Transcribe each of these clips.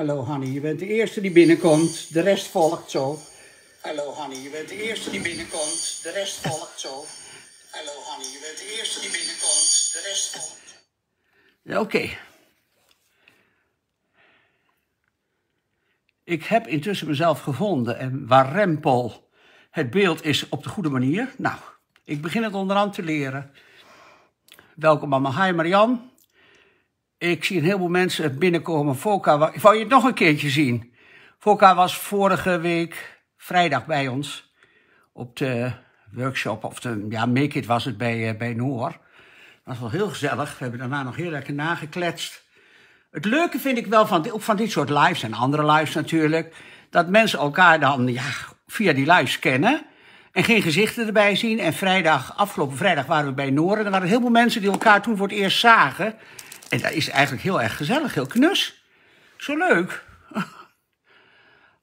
Hallo Hanny, je bent de eerste die binnenkomt. De rest volgt zo. Hallo Hanny, je bent de eerste die binnenkomt. De rest volgt zo. Hallo Hanny, je bent de eerste die binnenkomt. De rest volgt. Ja, Oké. Ik heb intussen mezelf gevonden en waar rempel het beeld is op de goede manier. Nou, ik begin het onderhand te leren. Welkom allemaal. Hi Marian. Ik zie een heleboel mensen binnenkomen. Volka, ik wou je het nog een keertje zien. Volka was vorige week vrijdag bij ons op de workshop, of de, ja, Make It was het bij, eh, bij Noor. Dat was wel heel gezellig. We hebben daarna nog heel lekker nagekletst. Het leuke vind ik wel van, van dit soort lives en andere lives natuurlijk, dat mensen elkaar dan ja, via die lives kennen en geen gezichten erbij zien. En vrijdag, afgelopen vrijdag waren we bij Noor en er waren heel veel mensen die elkaar toen voor het eerst zagen. En dat is eigenlijk heel erg gezellig, heel knus. Zo leuk.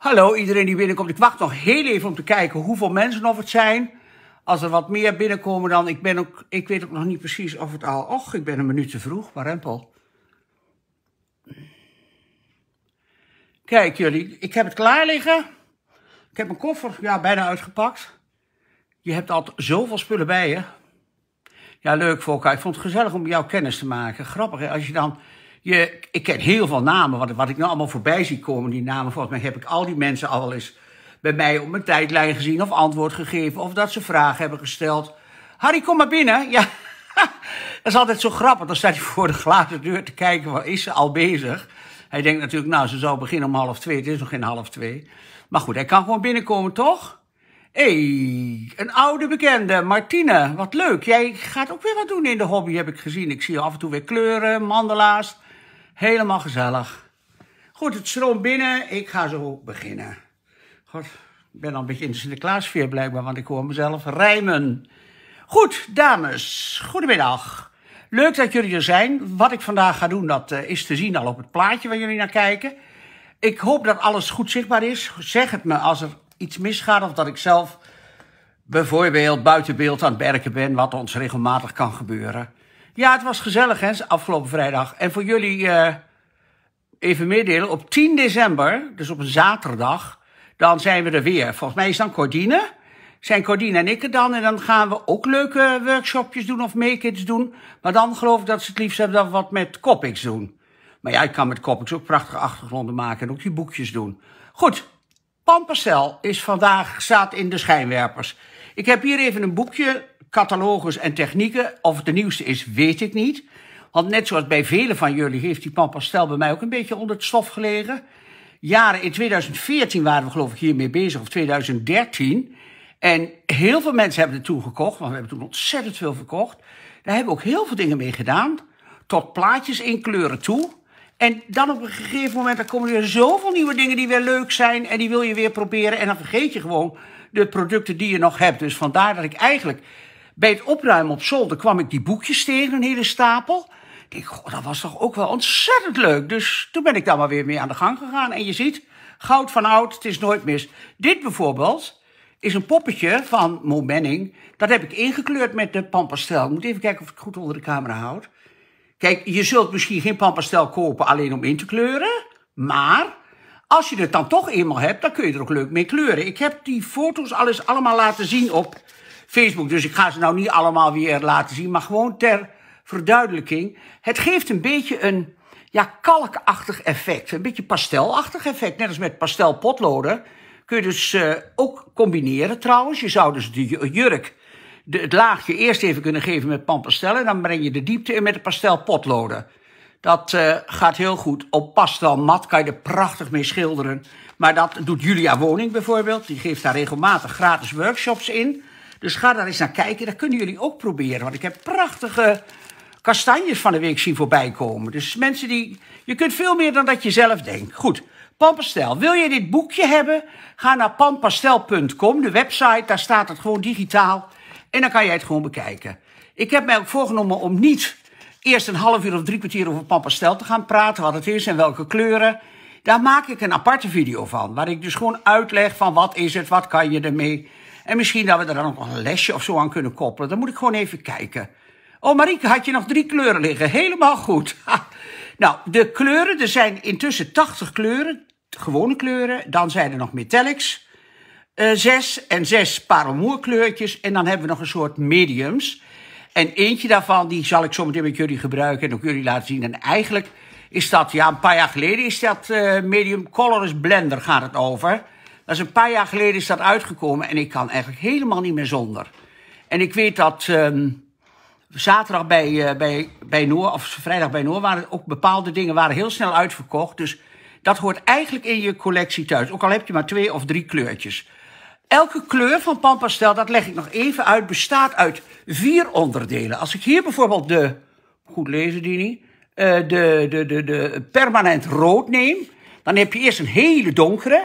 Hallo iedereen die binnenkomt. Ik wacht nog heel even om te kijken hoeveel mensen nog het zijn. Als er wat meer binnenkomen dan, ik, ben ook, ik weet ook nog niet precies of het al... Och, ik ben een minuut te vroeg, maar rempel. Kijk jullie, ik heb het klaar liggen. Ik heb mijn koffer ja, bijna uitgepakt. Je hebt altijd zoveel spullen bij je. Ja, leuk Volker. Ik vond het gezellig om jou kennis te maken. Grappig, hè? als je dan... Je, ik ken heel veel namen, wat, wat ik nou allemaal voorbij zie komen, die namen. Volgens mij heb ik al die mensen al eens bij mij op mijn tijdlijn gezien of antwoord gegeven of dat ze vragen hebben gesteld. Harry, kom maar binnen. Ja, dat is altijd zo grappig. Dan staat hij voor de glazen deur te kijken, waar is ze al bezig? Hij denkt natuurlijk, nou, ze zou beginnen om half twee. Het is nog geen half twee. Maar goed, hij kan gewoon binnenkomen, toch? hey, een oude bekende, Martine. Wat leuk. Jij gaat ook weer wat doen in de hobby, heb ik gezien. Ik zie af en toe weer kleuren, mandelaars. Helemaal gezellig. Goed, het stroomt binnen. Ik ga zo beginnen. God, ik ben al een beetje in de Sinterklaasfeer blijkbaar, want ik hoor mezelf rijmen. Goed, dames, goedemiddag. Leuk dat jullie er zijn. Wat ik vandaag ga doen, dat eh, is te zien al op het plaatje waar jullie naar kijken. Ik hoop dat alles goed zichtbaar is. Zeg het me als er iets misgaat of dat ik zelf bijvoorbeeld buiten beeld aan het werken ben, wat ons regelmatig kan gebeuren. Ja, het was gezellig hè, afgelopen vrijdag. En voor jullie uh, even meedelen, op 10 december, dus op een zaterdag, dan zijn we er weer. Volgens mij is dan Cordine. Zijn Cordine en ik er dan. En dan gaan we ook leuke workshopjes doen of make doen. Maar dan geloof ik dat ze het liefst hebben dat we wat met Copics doen. Maar ja, ik kan met Copics ook prachtige achtergronden maken en ook die boekjes doen. Goed, Pampercel is vandaag, staat in de schijnwerpers. Ik heb hier even een boekje, catalogus en technieken. Of het de nieuwste is, weet ik niet. Want net zoals bij velen van jullie heeft die Pampercel bij mij ook een beetje onder het stof gelegen. Jaren in 2014 waren we geloof ik hiermee bezig, of 2013. En heel veel mensen hebben het toen gekocht, want we hebben toen ontzettend veel verkocht. Daar hebben we ook heel veel dingen mee gedaan. Tot plaatjes in kleuren toe. En dan op een gegeven moment dan komen er weer zoveel nieuwe dingen die weer leuk zijn. En die wil je weer proberen. En dan vergeet je gewoon de producten die je nog hebt. Dus vandaar dat ik eigenlijk bij het opruimen op zolder kwam ik die boekjes tegen, een hele stapel. Ik denk, dat was toch ook wel ontzettend leuk. Dus toen ben ik daar maar weer mee aan de gang gegaan. En je ziet, goud van oud, het is nooit mis. Dit bijvoorbeeld is een poppetje van Mo Manning. Dat heb ik ingekleurd met de pampastel. Ik moet even kijken of ik het goed onder de camera houd. Kijk, je zult misschien geen pampastel kopen alleen om in te kleuren. Maar als je het dan toch eenmaal hebt, dan kun je er ook leuk mee kleuren. Ik heb die foto's alles allemaal laten zien op Facebook. Dus ik ga ze nou niet allemaal weer laten zien. Maar gewoon ter verduidelijking. Het geeft een beetje een ja, kalkachtig effect. Een beetje pastelachtig effect. Net als met pastelpotloden. Kun je dus eh, ook combineren trouwens. Je zou dus de jurk de, het laagje eerst even kunnen geven met en Dan breng je de diepte in met de pastel potloden. Dat uh, gaat heel goed. Op pastel mat kan je er prachtig mee schilderen. Maar dat doet Julia Woning bijvoorbeeld. Die geeft daar regelmatig gratis workshops in. Dus ga daar eens naar kijken. Dat kunnen jullie ook proberen. Want ik heb prachtige kastanjes van de week zien voorbij komen. Dus mensen die... Je kunt veel meer dan dat je zelf denkt. Goed. Pampastel. Wil je dit boekje hebben? Ga naar pampastel.com, de website. Daar staat het gewoon digitaal. En dan kan jij het gewoon bekijken. Ik heb mij ook voorgenomen om niet eerst een half uur of drie kwartier over papa te gaan praten. Wat het is en welke kleuren. Daar maak ik een aparte video van. Waar ik dus gewoon uitleg van wat is het, wat kan je ermee. En misschien dat we er dan ook nog een lesje of zo aan kunnen koppelen. Dan moet ik gewoon even kijken. Oh Marieke, had je nog drie kleuren liggen? Helemaal goed. Nou, de kleuren, er zijn intussen 80 kleuren. Gewone kleuren. Dan zijn er nog metallics. Eh, zes en zes parelmoerkleurtjes. En dan hebben we nog een soort mediums. En eentje daarvan, die zal ik zometeen met jullie gebruiken en ook jullie laten zien. En eigenlijk is dat, ja, een paar jaar geleden is dat eh, medium colorless blender gaat het over. Dat is een paar jaar geleden is dat uitgekomen en ik kan eigenlijk helemaal niet meer zonder. En ik weet dat ehm, zaterdag bij, eh, bij, bij Noor, of vrijdag bij Noor, waren ook bepaalde dingen waren heel snel uitverkocht. Dus dat hoort eigenlijk in je collectie thuis. Ook al heb je maar twee of drie kleurtjes. Elke kleur van pampastel, dat leg ik nog even uit, bestaat uit vier onderdelen. Als ik hier bijvoorbeeld de, goed lezen die niet, eh, de, de, de, de permanent rood neem, dan heb je eerst een hele donkere.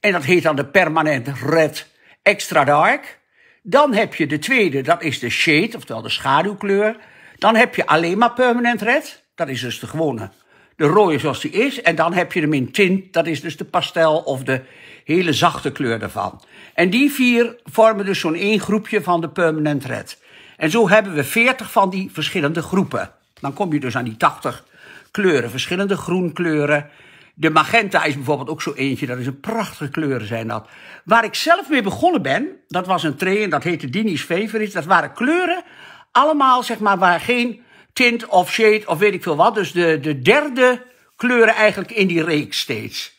En dat heet dan de permanent red extra dark. Dan heb je de tweede, dat is de shade, oftewel de schaduwkleur. Dan heb je alleen maar permanent red. Dat is dus de gewone, de rode zoals die is. En dan heb je hem in tint, dat is dus de pastel of de hele zachte kleur ervan. En die vier vormen dus zo'n één groepje van de permanent red. En zo hebben we 40 van die verschillende groepen. Dan kom je dus aan die 80 kleuren, verschillende groenkleuren. De magenta is bijvoorbeeld ook zo eentje, dat is een prachtige kleur. zijn dat. Waar ik zelf mee begonnen ben, dat was een en dat heette Dini's Favorite. Dat waren kleuren, allemaal zeg maar, waar geen tint of shade of weet ik veel wat. Dus de, de derde kleuren eigenlijk in die reeks steeds.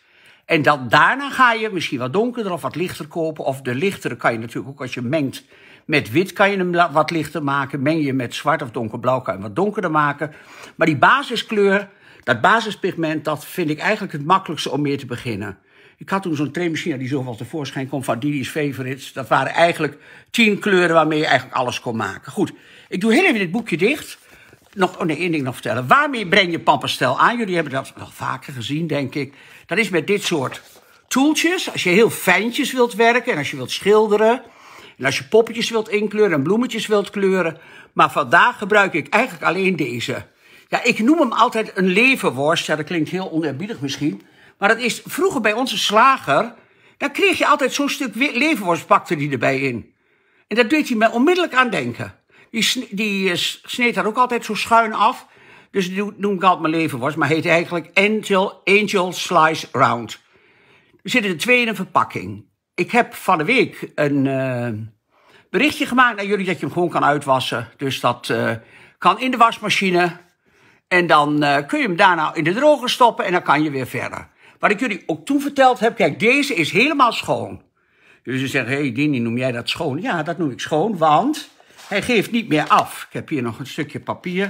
En dan daarna ga je misschien wat donkerder of wat lichter kopen. Of de lichtere kan je natuurlijk ook als je mengt met wit kan je hem wat lichter maken. Meng je met zwart of donkerblauw kan je hem wat donkerder maken. Maar die basiskleur, dat basispigment, dat vind ik eigenlijk het makkelijkste om mee te beginnen. Ik had toen zo'n trainmachine die zoveel tevoorschijn komt van Didi's Favorites. Dat waren eigenlijk tien kleuren waarmee je eigenlijk alles kon maken. Goed, ik doe heel even dit boekje dicht. Nog, oh nee, één ding nog vertellen. Waarmee breng je pampastel aan? Jullie hebben dat wel vaker gezien, denk ik. Dat is met dit soort toeltjes. Als je heel fijntjes wilt werken en als je wilt schilderen. En als je poppetjes wilt inkleuren en bloemetjes wilt kleuren. Maar vandaag gebruik ik eigenlijk alleen deze. Ja, ik noem hem altijd een levenworst. Ja, dat klinkt heel onerbiedig misschien. Maar dat is vroeger bij onze slager. Dan kreeg je altijd zo'n stuk levenworst. pakte die erbij in. En dat deed hij mij onmiddellijk aan denken. Die, die eh, sneed daar ook altijd zo schuin af. Dus noem ik altijd mijn leven was, maar heet eigenlijk Angel, Angel Slice Round. Er zitten er twee in een verpakking. Ik heb van de week een eh, berichtje gemaakt naar jullie dat je hem gewoon kan uitwassen. Dus dat eh, kan in de wasmachine. En dan eh, kun je hem daarna in de droger stoppen en dan kan je weer verder. Wat ik jullie ook toen verteld heb, kijk, deze is helemaal schoon. Dus ze zeggen, hé hey, Dini, noem jij dat schoon? Ja, dat noem ik schoon, want hij geeft niet meer af. Ik heb hier nog een stukje papier.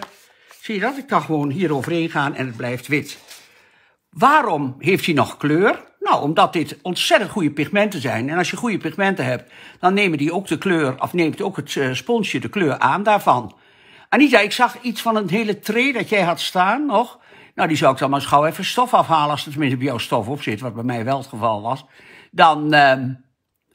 Zie je dat? Ik kan gewoon hier overheen gaan en het blijft wit. Waarom heeft hij nog kleur? Nou, omdat dit ontzettend goede pigmenten zijn. En als je goede pigmenten hebt, dan nemen die ook de kleur, of neemt ook het eh, sponsje de kleur aan daarvan. Anita, ik zag iets van een hele tray dat jij had staan nog. Nou, die zou ik dan maar eens gauw even stof afhalen, als er tenminste bij jou stof op zit, wat bij mij wel het geval was. Dan ehm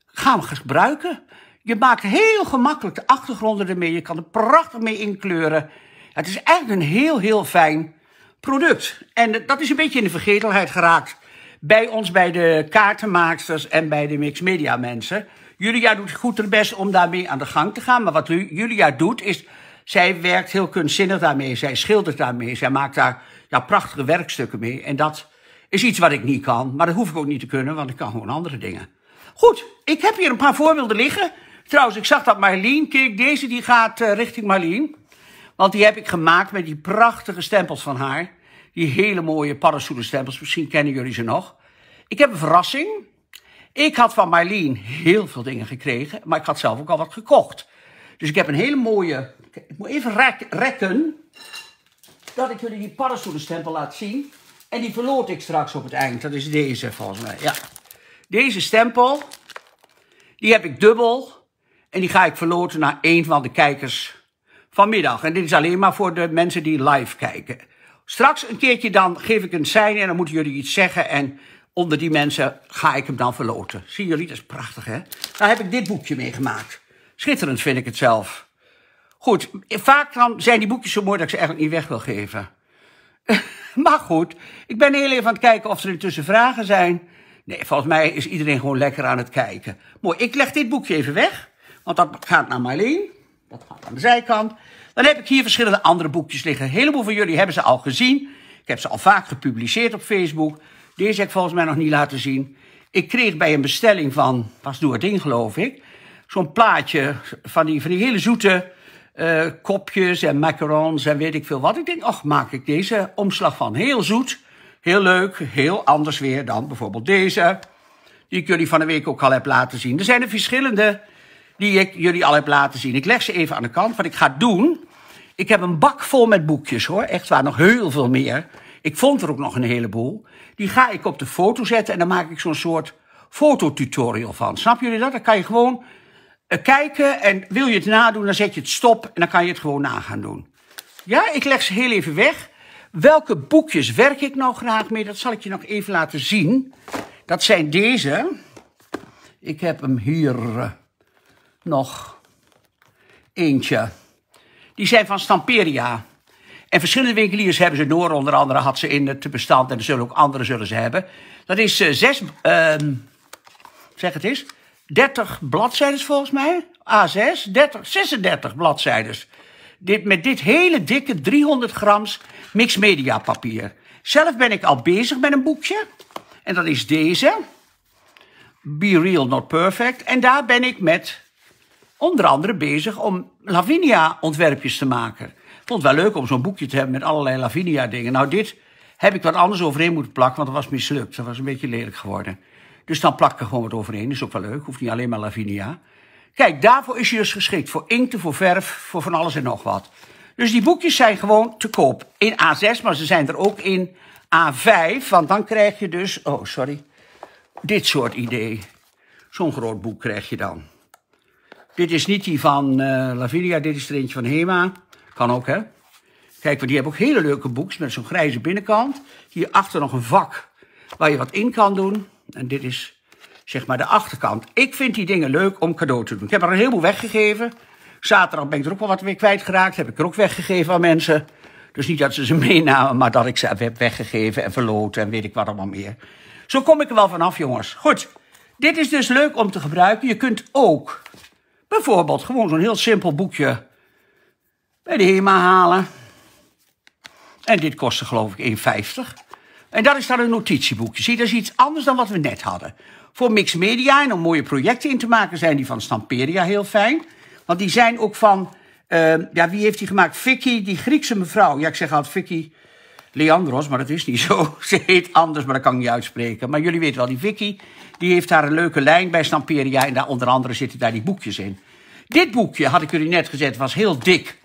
gaan we gebruiken. Je maakt heel gemakkelijk de achtergronden ermee. Je kan er prachtig mee inkleuren. Het is eigenlijk een heel, heel fijn product. En eh, dat is een beetje in de vergetelheid geraakt bij ons, bij de kaartenmaaksters en bij de Media mensen. Julia doet goed haar best om daarmee aan de gang te gaan. Maar wat Julia doet is, zij werkt heel kunstzinnig daarmee. Zij schildert daarmee. Zij maakt daar prachtige werkstukken mee. En dat is iets wat ik niet kan. Maar dat hoef ik ook niet te kunnen, want ik kan gewoon andere dingen. Goed, ik heb hier een paar voorbeelden liggen. Trouwens, ik zag dat Marleen keek. Deze die gaat eh, richting Marleen. Want die heb ik gemaakt met die prachtige stempels van haar. Die hele mooie stempels. Misschien kennen jullie ze nog. Ik heb een verrassing. Ik had van Marleen heel veel dingen gekregen. Maar ik had zelf ook al wat gekocht. Dus ik heb een hele mooie... Ik moet even rekken. Dat ik jullie die stempel laat zien. En die verloot ik straks op het eind. Dat is deze volgens mij. Ja. Deze stempel. Die heb ik dubbel. En die ga ik verloten naar een van de kijkers vanmiddag. En dit is alleen maar voor de mensen die live kijken. Straks een keertje dan geef ik een sein en dan moeten jullie iets zeggen. En onder die mensen ga ik hem dan verloten. Zien jullie, dat is prachtig hè. Daar heb ik dit boekje mee gemaakt. Schitterend vind ik het zelf. Goed, vaak dan zijn die boekjes zo mooi dat ik ze eigenlijk niet weg wil geven. maar goed, ik ben heel even aan het kijken of er intussen vragen zijn. Nee, volgens mij is iedereen gewoon lekker aan het kijken. Mooi, ik leg dit boekje even weg, want dat gaat naar Marleen. Dat gaat aan de zijkant. Dan heb ik hier verschillende andere boekjes liggen. Een heleboel van jullie hebben ze al gezien. Ik heb ze al vaak gepubliceerd op Facebook. Deze heb ik volgens mij nog niet laten zien. Ik kreeg bij een bestelling van, was door het ding geloof ik, zo'n plaatje van die, van die hele zoete eh, kopjes en macarons en weet ik veel wat. Ik denk, ach, maak ik deze omslag van. Heel zoet, heel leuk, heel anders weer dan bijvoorbeeld deze. Die ik jullie van de week ook al heb laten zien. Er zijn er verschillende die ik jullie al heb laten zien. Ik leg ze even aan de kant. Wat ik ga doen. Ik heb een bak vol met boekjes hoor. Echt waar, nog heel veel meer. Ik vond er ook nog een heleboel. Die ga ik op de foto zetten en dan maak ik zo'n soort fototutorial van. Snap jullie dat? Dan kan je gewoon eh, kijken en wil je het nadoen, dan zet je het stop en dan kan je het gewoon nagaan doen. Ja, ik leg ze heel even weg. Welke boekjes werk ik nou graag mee? Dat zal ik je nog even laten zien. Dat zijn deze. Ik heb hem hier eh, nog eentje. Die zijn van Stamperia. En verschillende winkeliers hebben ze door. Onder andere had ze in het bestand. En er zullen ook andere zullen ze hebben. Dat is uh, zes... Ehm, zeg het eens. 30 bladzijdes volgens mij. A6. 30, 36 bladzijdes. Dit, met dit hele dikke 300 grams mixed media papier. Zelf ben ik al bezig met een boekje. En dat is deze. Be Real Not Perfect. En daar ben ik met onder andere bezig om Lavinia-ontwerpjes te maken. Vond het wel leuk om zo'n boekje te hebben met allerlei Lavinia-dingen. Nou, dit heb ik wat anders overheen moeten plakken, want dat was mislukt. Dat was een beetje lelijk geworden. Dus dan plak ik er gewoon wat overheen. Is ook wel leuk, hoeft niet alleen maar Lavinia. Kijk, daarvoor is je dus geschikt. Voor inkten, voor verf, voor van alles en nog wat. Dus die boekjes zijn gewoon te koop. In A6, maar ze zijn er ook in A5. Want dan krijg je dus... Oh, sorry. Dit soort idee. Zo'n groot boek krijg je dan. Dit is niet die van eh, Lavinia, dit is er eentje van Hema. Kan ook, hè? Kijk, want die hebben ook hele leuke boeks met zo'n grijze binnenkant. Hierachter nog een vak waar je wat in kan doen. En dit is, zeg maar, de achterkant. Ik vind die dingen leuk om cadeau te doen. Ik heb er een heleboel weggegeven. Zaterdag ben ik er ook wel wat weer kwijtgeraakt. Heb ik er ook weggegeven aan mensen. Dus niet dat ze ze meenamen, maar dat ik ze heb weggegeven en verloten en weet ik wat allemaal meer. Zo kom ik er wel vanaf, jongens. Goed, dit is dus leuk om te gebruiken. Je kunt ook Bijvoorbeeld gewoon zo'n heel simpel boekje bij de HEMA halen. En dit kostte geloof ik 1,50. En dat is dan een notitieboekje. Zie, dat is iets anders dan wat we net hadden. Voor mixed media en om mooie projecten in te maken zijn die van Stamperia heel fijn. Want die zijn ook van, ehm, ja, wie heeft die gemaakt? Vicky, die Griekse mevrouw. Ja, ik zeg altijd Vicky, Leandros, maar dat is niet zo. Ze heet anders, maar dat kan ik niet uitspreken. Maar jullie weten wel, die Vicky, die heeft daar een leuke lijn bij Stamperia. En daar onder andere zitten daar die boekjes in. Dit boekje, had ik jullie net gezet, was heel dik.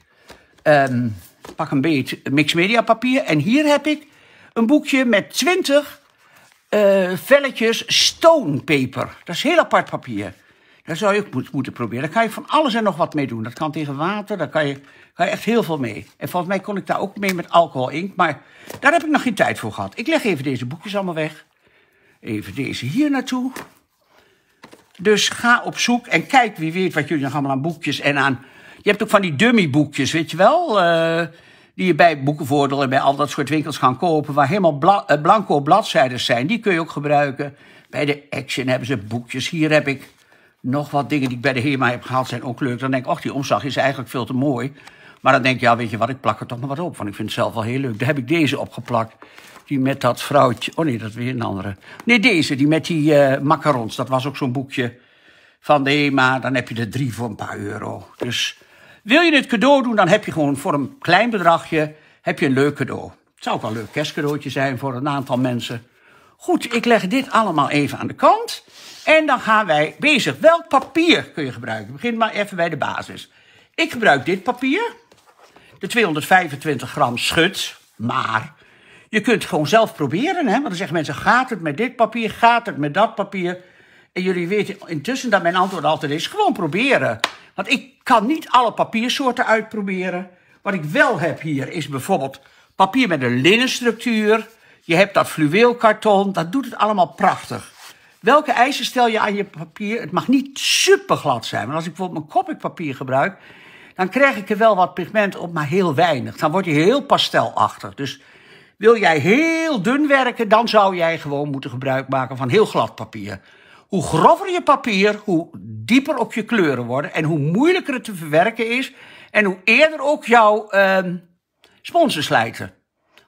Ehm, pak een beetje mixed media papier. En hier heb ik een boekje met twintig uh, velletjes stonepaper. Dat is heel apart papier. Daar zou je ook moeten proberen. Daar kan je van alles en nog wat mee doen. Dat kan tegen water, daar kan je, echt heel veel mee. En volgens mij kon ik daar ook mee met alcohol inkt. Maar daar heb ik nog geen tijd voor gehad. Ik leg even deze boekjes allemaal weg. Even deze hier naartoe. Dus ga op zoek en kijk wie weet wat jullie nog allemaal aan boekjes en aan... Je hebt ook van die dummy boekjes, weet je wel? Eh, die je bij boekenvoordelen en bij al dat soort winkels gaan kopen... waar helemaal eh, blanco bladzijden zijn. Die kun je ook gebruiken. Bij de Action hebben ze boekjes. Hier heb ik nog wat dingen die ik bij de HEMA heb gehaald zijn ook leuk. Dan denk ik, och, die omslag is eigenlijk veel te mooi. Maar dan denk ik, ja, weet je wat, ik plak er toch maar wat op. Want ik vind het zelf wel heel leuk. Daar heb ik deze opgeplakt. Die met dat vrouwtje. Oh nee, dat is weer een andere. Nee, deze, die met die eh, macarons. Dat was ook zo'n boekje van de HEMA. Dan heb je er drie voor een paar euro. Dus wil je het cadeau doen, dan heb je gewoon voor een klein bedragje heb je een leuk cadeau. Het zou ook wel een leuk kerstcadeautje zijn voor een aantal mensen. Goed, ik leg dit allemaal even aan de kant. En dan gaan wij bezig. Welk papier kun je gebruiken? Begin maar even bij de basis. Ik gebruik dit papier. De 225 gram schut. Maar je kunt gewoon zelf proberen. Hè? Want dan zeggen mensen, gaat het met dit papier? Gaat het met dat papier? En jullie weten intussen dat mijn antwoord altijd is, gewoon proberen. Want ik kan niet alle papiersoorten uitproberen. Wat ik wel heb hier is bijvoorbeeld papier met een linnenstructuur je hebt dat fluweelkarton, dat doet het allemaal prachtig. Welke eisen stel je aan je papier? Het mag niet super glad zijn. Want als ik bijvoorbeeld mijn Copic papier gebruik, dan krijg ik er wel wat pigment op, maar heel weinig. Dan word je heel pastelachtig. Dus wil jij heel dun werken, dan zou jij gewoon moeten gebruik maken van heel glad papier. Hoe grover je papier, hoe dieper ook je kleuren worden en hoe moeilijker het te verwerken is en hoe eerder ook jouw eh, sponsors slijten.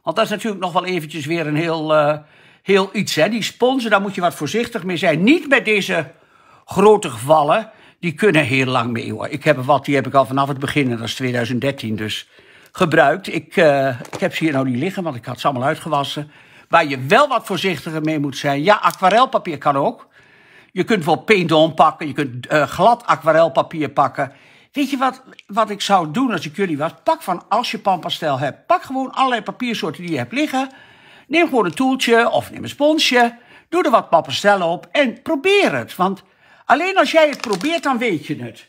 Want dat is natuurlijk nog wel eventjes weer een heel, eh, heel iets. Hè? Die sponsen daar moet je wat voorzichtig mee zijn. Niet met deze grote gevallen. Die kunnen heel lang mee hoor. Ik heb wat, die heb ik al vanaf het begin, dat is 2013 dus, gebruikt. Ik, uh, ik heb ze hier nou niet liggen, want ik had ze allemaal uitgewassen. Waar je wel wat voorzichtiger mee moet zijn. Ja, aquarelpapier kan ook. Je kunt wel paint-on pakken, je kunt uh, glad aquarelpapier pakken. Weet je wat, wat ik zou doen als ik jullie was? Pak van als je pampastel hebt. Pak gewoon allerlei papiersoorten die je hebt liggen. Neem gewoon een toeltje of neem een sponsje. Doe er wat pampastel op en probeer het. Want alleen als jij het probeert, dan weet je het.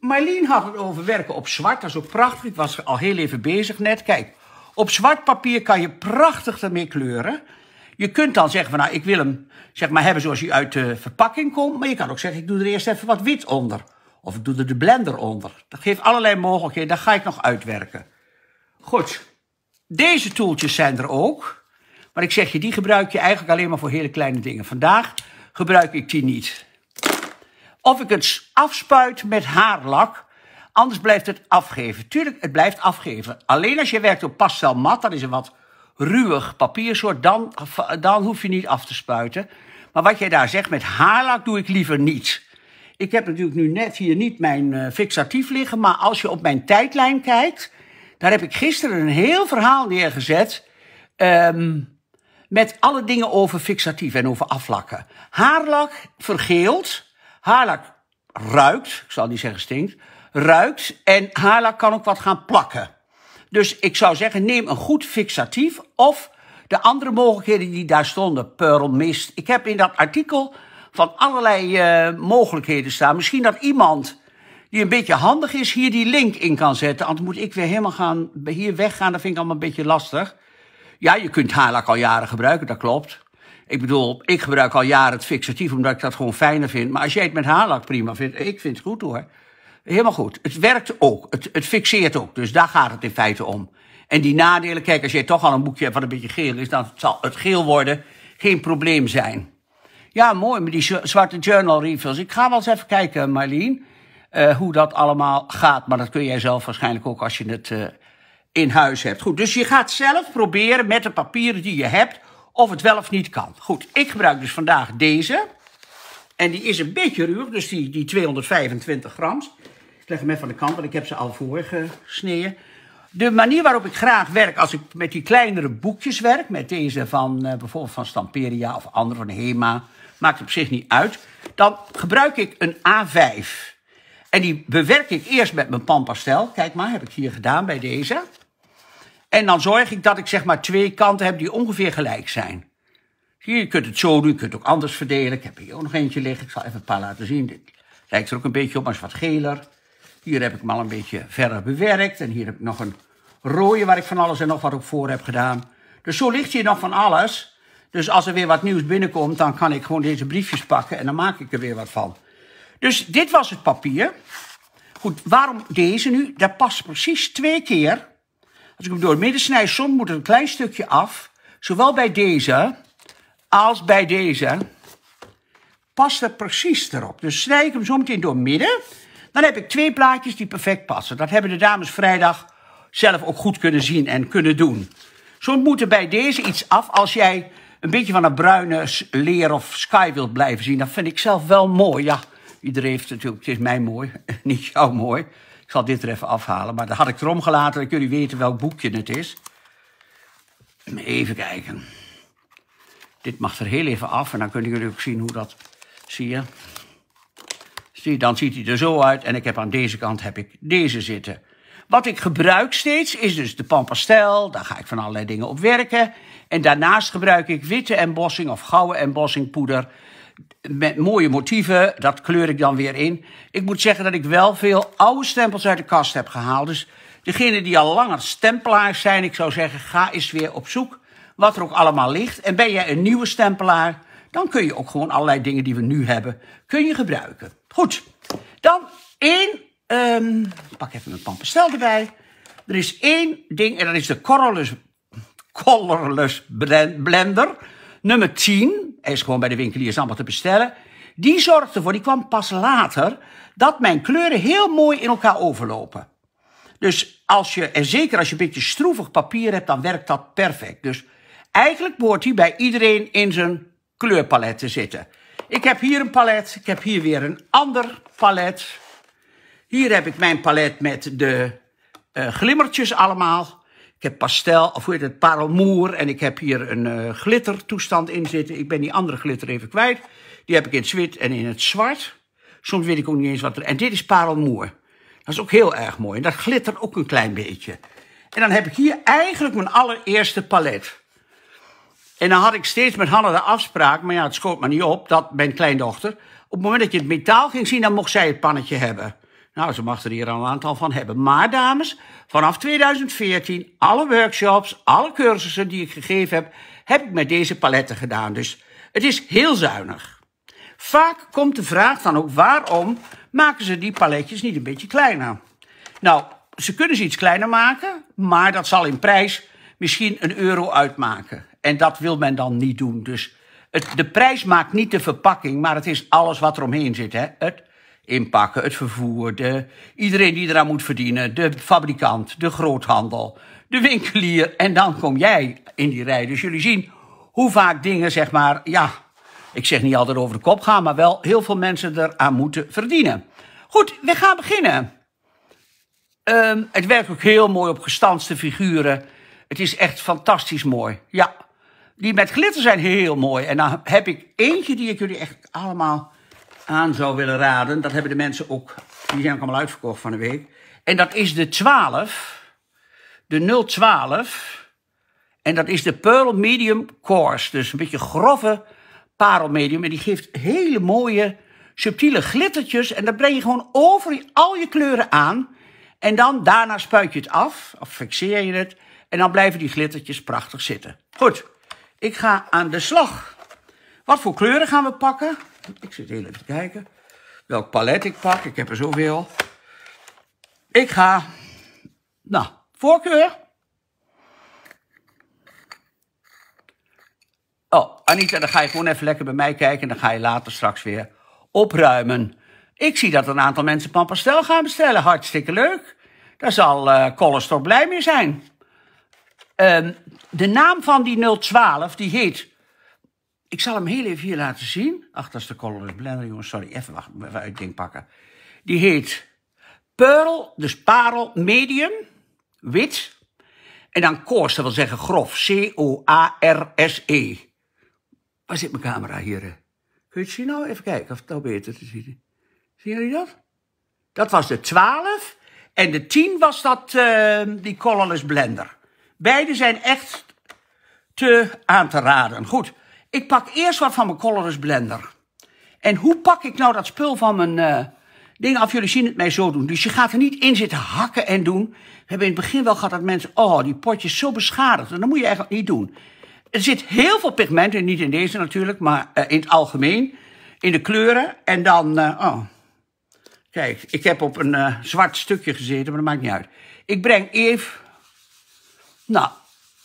Marleen had het over werken op zwart. Dat is ook prachtig. Ik was al heel even bezig net. Kijk, op zwart papier kan je prachtig ermee kleuren. Je kunt dan zeggen van nou, ik wil hem zeg maar hebben zoals hij uit de verpakking komt. Maar je kan ook zeggen, ik doe er eerst even wat wit onder. Of ik doe er de blender onder. Dat geeft allerlei mogelijkheden. Dat ga ik nog uitwerken. Goed. Deze toeltjes zijn er ook. Maar ik zeg je, die gebruik je eigenlijk alleen maar voor hele kleine dingen. Vandaag gebruik ik die niet. Of ik het afspuit met haarlak. Anders blijft het afgeven. Tuurlijk, het blijft afgeven. Alleen als je werkt op pastel dat is een wat ruwig papiersoort, dan, dan hoef je niet af te spuiten. Maar wat jij daar zegt, met haarlak doe ik liever niet. Ik heb natuurlijk nu net hier niet mijn eh, fixatief liggen, maar als je op mijn tijdlijn kijkt, daar heb ik gisteren een heel verhaal neergezet. Ehm, met alle dingen over fixatief en over aflakken. Haarlak vergeelt, haarlak ruikt, ik zal niet zeggen stinkt, ruikt en haarlak kan ook wat gaan plakken. Dus ik zou zeggen, neem een goed fixatief of de andere mogelijkheden die daar stonden, mist. Ik heb in dat artikel van allerlei uh, mogelijkheden staan. Misschien dat iemand die een beetje handig is, hier die link in kan zetten. Anders moet ik weer helemaal gaan, hier weggaan. Dat vind ik allemaal een beetje lastig. Ja, je kunt haarlak al jaren gebruiken, dat klopt. Ik bedoel, ik gebruik al jaren het fixatief omdat ik dat gewoon fijner vind. Maar als jij het met haarlak prima vindt, ik vind het goed hoor. Helemaal goed. Het werkt ook. Het, het fixeert ook. Dus daar gaat het in feite om. En die nadelen, kijk, als jij toch al een boekje hebt wat een beetje geel is, dan zal het geel worden geen probleem zijn. Ja, mooi, met die zwarte journal refills. Ik ga wel eens even kijken, Marleen, eh, hoe dat allemaal gaat. Maar dat kun jij zelf waarschijnlijk ook als je het eh, in huis hebt. Goed, dus je gaat zelf proberen met de papieren die je hebt of het wel of niet kan. Goed, ik gebruik dus vandaag deze. En die is een beetje ruw, dus die, die 225 grams. Ik leg hem even aan de kant, want ik heb ze al voorgesneden. De manier waarop ik graag werk als ik met die kleinere boekjes werk, met deze van eh, bijvoorbeeld van Stamperia of andere van Hema, maakt op zich niet uit. Dan gebruik ik een A5. En die bewerk ik eerst met mijn panpastel. Kijk maar, heb ik hier gedaan bij deze. En dan zorg ik dat ik zeg maar twee kanten heb die ongeveer gelijk zijn. Zie je, kunt het zo doen, je kunt het ook anders verdelen. Ik heb hier ook nog eentje liggen, ik zal even een paar laten zien. Dit lijkt er ook een beetje op, maar is wat geler. Hier heb ik hem al een beetje verder bewerkt. En hier heb ik nog een rode waar ik van alles en nog wat op voor heb gedaan. Dus zo ligt hier nog van alles. Dus als er weer wat nieuws binnenkomt, dan kan ik gewoon deze briefjes pakken en dan maak ik er weer wat van. Dus dit was het papier. Goed, waarom deze nu? Daar past precies twee keer. Als ik hem door het midden snij, soms moet er een klein stukje af. Zowel bij deze als bij deze past er precies erop. Dus snij ik hem zo meteen door midden. Dan heb ik twee plaatjes die perfect passen. Dat hebben de dames vrijdag zelf ook goed kunnen zien en kunnen doen. Soms moet er bij deze iets af als jij een beetje van een bruine leer of sky wilt blijven zien. Dat vind ik zelf wel mooi. Ja, iedereen heeft natuurlijk, het is mij mooi, niet jou mooi. Ik zal dit er even afhalen, maar dat had ik erom gelaten, dat jullie weten welk boekje het is. Even kijken. Dit mag er heel even af en dan kunnen jullie ook zien hoe dat, zie je. Zie, dan ziet hij er zo uit en ik heb aan deze kant heb ik deze zitten. Wat ik gebruik steeds is dus de pampastel. Daar ga ik van allerlei dingen op werken. En daarnaast gebruik ik witte embossing of gouden embossingpoeder met mooie motieven. Dat kleur ik dan weer in. Ik moet zeggen dat ik wel veel oude stempels uit de kast heb gehaald. Dus degenen die al langer stempelaar zijn, ik zou zeggen, ga eens weer op zoek wat er ook allemaal ligt. En ben jij een nieuwe stempelaar, dan kun je ook gewoon allerlei dingen die we nu hebben, kun je gebruiken. Goed, dan één, ehm, pak even mijn pampestel erbij. Er is één ding en dat is de Corolus colorless blender. Nummer 10, hij is gewoon bij de winkeliers allemaal te bestellen. Die zorgt ervoor, die kwam pas later, dat mijn kleuren heel mooi in elkaar overlopen. Dus als je, en zeker als je een beetje stroevig papier hebt, dan werkt dat perfect. Dus eigenlijk hoort hij bij iedereen in zijn kleurpalet te zitten. Ik heb hier een palet, ik heb hier weer een ander palet. Hier heb ik mijn palet met de uh, glimmertjes allemaal. Ik heb pastel, of hoe heet het, parelmoer. En ik heb hier een eh, glittertoestand in zitten. Ik ben die andere glitter even kwijt. Die heb ik in het zwit en in het zwart. Soms weet ik ook niet eens wat er... En dit is parelmoer. Dat is ook heel erg mooi. En dat glittert ook een klein beetje. En dan heb ik hier eigenlijk mijn allereerste palet. En dan had ik steeds met Hanna de afspraak, maar ja, het schoot me niet op, dat mijn kleindochter. Op het moment dat je het metaal ging zien, dan mocht zij het pannetje hebben. Nou, ze mag er hier al een aantal van hebben. Maar dames, vanaf 2014, alle workshops, alle cursussen die ik gegeven heb, heb ik met deze paletten gedaan. Dus het is heel zuinig. Vaak komt de vraag dan ook waarom maken ze die paletjes niet een beetje kleiner? Nou, ze kunnen ze iets kleiner maken, maar dat zal in prijs misschien een euro uitmaken. En dat wil men dan niet doen. Dus het, de prijs maakt niet de verpakking, maar het is alles wat er omheen zit. Hè? Het, inpakken, het vervoer, de, iedereen die eraan moet verdienen, de fabrikant, de groothandel, de winkelier. En dan kom jij in die rij. Dus jullie zien hoe vaak dingen, zeg maar, ja, ik zeg niet altijd over de kop gaan, maar wel heel veel mensen eraan moeten verdienen. Goed, we gaan beginnen. Um, het werkt ook heel mooi op gestanste figuren. Het is echt fantastisch mooi. Ja, die met glitter zijn heel mooi. En dan heb ik eentje die ik jullie echt allemaal aan zou willen raden, dat hebben de mensen ook, die zijn ook allemaal uitverkocht van de week. En dat is de 12, de 012. En dat is de Pearl Medium Coarse, dus een beetje grove parelmedium. En die geeft hele mooie, subtiele glittertjes. En dat breng je gewoon over al je kleuren aan. En dan daarna spuit je het af, of fixeer je het. En dan blijven die glittertjes prachtig zitten. Goed, ik ga aan de slag. Wat voor kleuren gaan we pakken? Ik zit heel even te kijken welk palet ik pak. Ik heb er zoveel. Ik ga... Nou, voorkeur. Oh, Anita, dan ga je gewoon even lekker bij mij kijken... en dan ga je later straks weer opruimen. Ik zie dat een aantal mensen pampastel gaan bestellen. Hartstikke leuk. Daar zal uh, eh, toch blij mee zijn. Ehm, de naam van die 012, die heet ik zal hem heel even hier laten zien. Ach, dat is de Colorless Blender, jongens. Sorry, even wachten even uit ding pakken. Die heet Pearl, dus parel, medium, wit. En dan coarse dat wil zeggen grof. C-O-A-R-S-E. Waar zit mijn camera hier? Eh? Kun je het zien nou? Even kijken of het nou beter te zien Zien jullie dat? Dat was de 12. En de 10 was dat, ehm, die colorless blender. Beide zijn echt te aan te raden. Goed. Ik pak eerst wat van mijn Colorus blender. En hoe pak ik nou dat spul van mijn uh, ding af? Jullie zien het mij zo doen. Dus je gaat er niet in zitten hakken en doen. We hebben in het begin wel gehad dat mensen... Oh, die potjes zo beschadigd. En dat moet je eigenlijk niet doen. Er zit heel veel pigment in. Niet in deze natuurlijk, maar eh, in het algemeen. In de kleuren. En dan... Eh, oh. Kijk, ik heb op een zwart stukje gezeten, maar dat maakt niet uit. Ik breng even... Nou,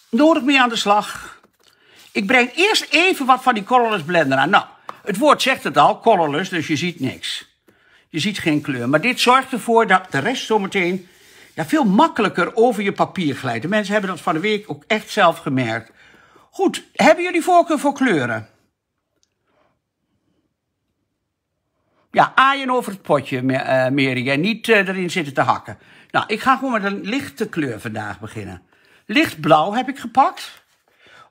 nodig mee aan de slag. Ik breng eerst even wat van die colorless blender aan. Nou, het woord zegt het al, colorless, dus je ziet niks. Je ziet geen kleur. Maar dit zorgt ervoor dat de rest zometeen ja, veel makkelijker over je papier glijdt. De mensen hebben dat van de week ook echt zelf gemerkt. Goed, hebben jullie voorkeur voor kleuren? Ja, aaien over het potje, uh, en niet eh, erin zitten te hakken. Nou, ik ga gewoon met een lichte kleur vandaag beginnen. Lichtblauw heb ik gepakt.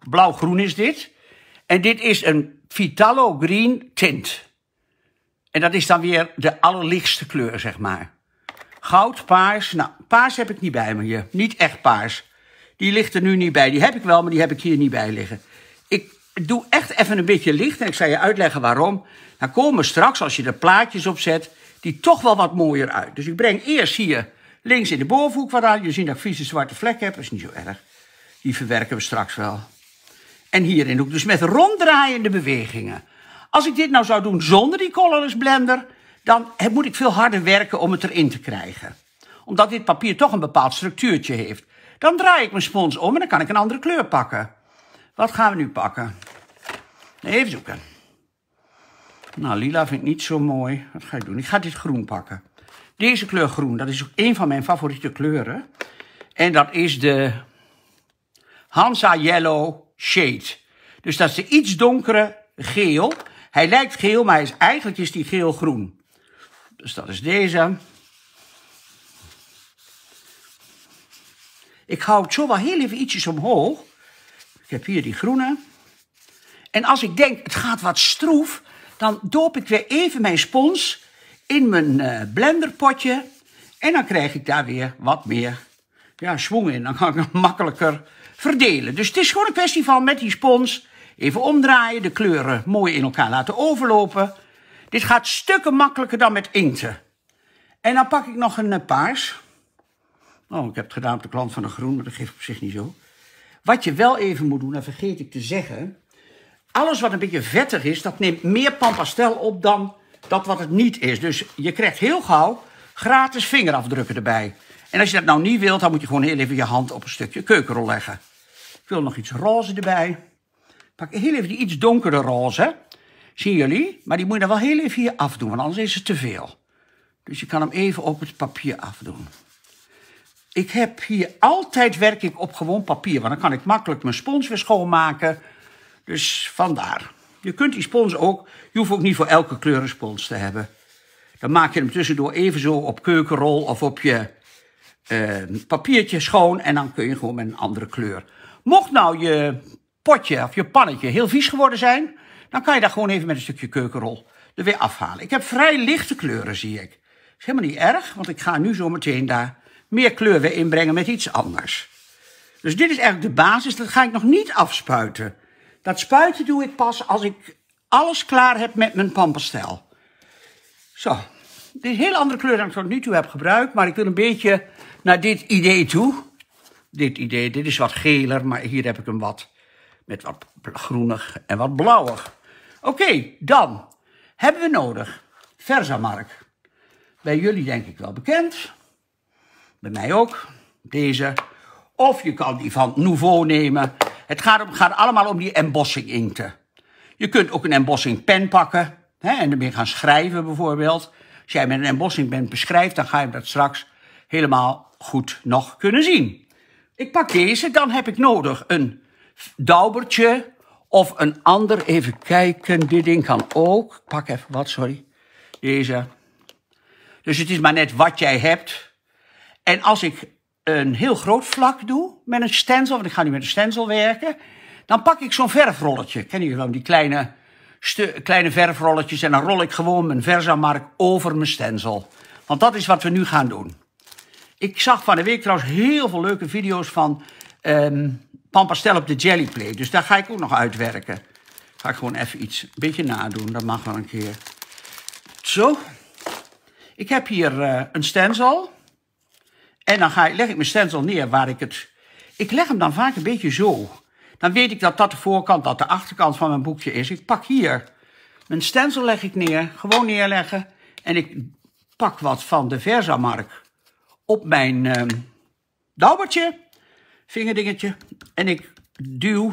Blauw-groen is dit. En dit is een Vitalo Green tint. En dat is dan weer de allerlichtste kleur, zeg maar. Goud, paars. Nou, paars heb ik niet bij me hier. Niet echt paars. Die ligt er nu niet bij. Die heb ik wel, maar die heb ik hier niet bij liggen. Ik doe echt even een beetje licht en ik zal je uitleggen waarom. Dan komen straks, als je er plaatjes op zet, die toch wel wat mooier uit. Dus ik breng eerst hier links in de bovenhoek wat aan. Je ziet dat ik vieze zwarte vlek heb. Dat is niet zo erg. Die verwerken we straks wel. En hierin ook dus met ronddraaiende bewegingen. Als ik dit nou zou doen zonder die colorless blender, dan moet ik veel harder werken om het erin te krijgen. Omdat dit papier toch een bepaald structuurtje heeft. Dan draai ik mijn spons om en dan kan ik een andere kleur pakken. Wat gaan we nu pakken? Even zoeken. Nou, lila vind ik niet zo mooi. Wat ga ik doen? Ik ga dit groen pakken. Deze kleur groen, dat is ook een van mijn favoriete kleuren. En dat is de Hansa Yellow shade. Dus dat is de iets donkere geel. Hij lijkt geel, maar hij is, eigenlijk is die geel-groen. Dus dat is deze. Ik hou het zo wel heel even ietsjes omhoog. Ik heb hier die groene. En als ik denk, het gaat wat stroef, dan doop ik weer even mijn spons in mijn blender eh, blenderpotje. En dan krijg ik daar weer wat meer ja, in. Dan kan ik makkelijker verdelen. Dus het is gewoon een kwestie van met die spons even omdraaien, de kleuren mooi in elkaar laten overlopen. Dit gaat stukken makkelijker dan met inkten. En dan pak ik nog een eh, paars. Oh, ik heb het gedaan op de klant van de groen, maar dat geeft op zich niet zo. Wat je wel even moet doen, dat vergeet ik te zeggen. Alles wat een beetje vettig is, dat neemt meer pampastel op dan dat wat het niet is. Dus je krijgt heel gauw gratis vingerafdrukken erbij. En als je dat nou niet wilt, dan moet je gewoon heel even je hand op een stukje keukenrol leggen. Ik wil nog iets roze erbij. Pak heel even die iets donkere roze. Zien jullie? Maar die moet je dan wel heel even hier afdoen, want anders is het te veel. Dus je kan hem even op het papier afdoen. Ik heb hier altijd werk ik op gewoon papier, want dan kan ik makkelijk mijn spons weer schoonmaken. Dus vandaar. Je kunt die spons ook, je hoeft ook niet voor elke kleur een spons te hebben. Dan maak je hem tussendoor even zo op keukenrol of op je eh, papiertje schoon en dan kun je gewoon met een andere kleur. Mocht nou je potje of je pannetje heel vies geworden zijn, dan kan je daar gewoon even met een stukje keukenrol er weer afhalen. Ik heb vrij lichte kleuren, zie ik. Dat is helemaal niet erg, want ik ga nu zometeen daar meer kleur weer inbrengen met iets anders. Dus dit is eigenlijk de basis, dat ga ik nog niet afspuiten. Dat spuiten doe ik pas als ik alles klaar heb met mijn pampastel. Zo, dit is een heel andere kleur dan ik tot nu toe heb gebruikt, maar ik wil een beetje naar dit idee toe. Dit idee, dit is wat geler, maar hier heb ik hem wat met wat groenig en wat blauwig. Oké, dan hebben we nodig Versamark. Bij jullie denk ik wel bekend. Bij mij ook. Deze. Of je kan die van Nouveau nemen. Het gaat, om, gaat allemaal om die embossing inkten. Je kunt ook een embossing pen pakken. Hè, en ermee gaan schrijven bijvoorbeeld. Als jij met een embossing pen beschrijft, dan ga je dat straks helemaal goed nog kunnen zien. Ik pak deze, dan heb ik nodig een daubertje of een ander. Even kijken, dit ding kan ook. Ik pak even wat, sorry. Deze. Dus het is maar net wat jij hebt. En als ik een heel groot vlak doe met een stencil, want ik ga nu met een stencil werken, dan pak ik zo'n verfrolletje. Ken je gewoon die kleine, kleine verfrolletjes? En dan rol ik gewoon mijn Versamark over mijn stencil. Want dat is wat we nu gaan doen. Ik zag van de week trouwens heel veel leuke video's van um, ehm, Pampastel op de Jellyplay. Dus daar ga ik ook nog uitwerken. Ga ik gewoon even iets een beetje nadoen. Dat mag wel een keer. Zo. Ik heb hier uh, een stencil. En dan ga ik, leg ik mijn stencil neer waar ik het... Ik leg hem dan vaak een beetje zo. Dan weet ik dat dat de voorkant, dat de achterkant van mijn boekje is. Ik pak hier mijn stencil leg ik neer. Gewoon neerleggen. En ik pak wat van de Versamark op mijn uh, ehm, daubertje, vingerdingetje. En ik duw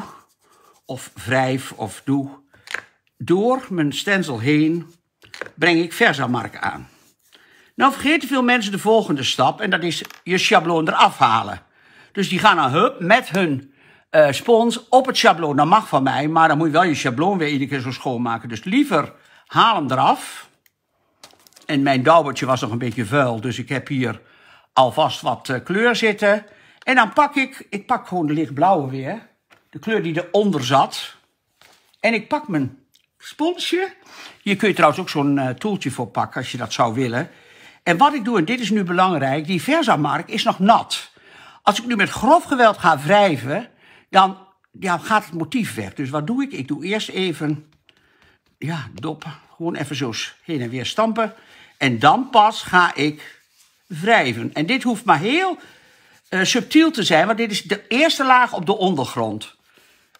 of wrijf of doe door mijn stencil heen, breng ik Versamark aan. Nou vergeten veel mensen de volgende stap en dat is je schabloon eraf halen. Dus die gaan dan nou, hup met hun eh, spons op het schabloon. Dat mag van mij, maar dan moet je wel je schabloon weer iedere keer zo schoonmaken. Dus liever haal hem eraf. En mijn daubertje was nog een beetje vuil, dus ik heb hier alvast wat eh, kleur zitten. En dan pak ik, ik pak gewoon de lichtblauwe weer. De kleur die eronder zat. En ik pak mijn sponsje. Hier kun je trouwens ook zo'n eh, toeltje voor pakken als je dat zou willen. En wat ik doe, en dit is nu belangrijk, die Versamark is nog nat. Als ik nu met grof geweld ga wrijven, dan ja, gaat het motief weg. Dus wat doe ik? Ik doe eerst even, ja, doppen. Gewoon even zo heen en weer stampen. En dan pas ga ik wrijven. En dit hoeft maar heel eh, subtiel te zijn, want dit is de eerste laag op de ondergrond.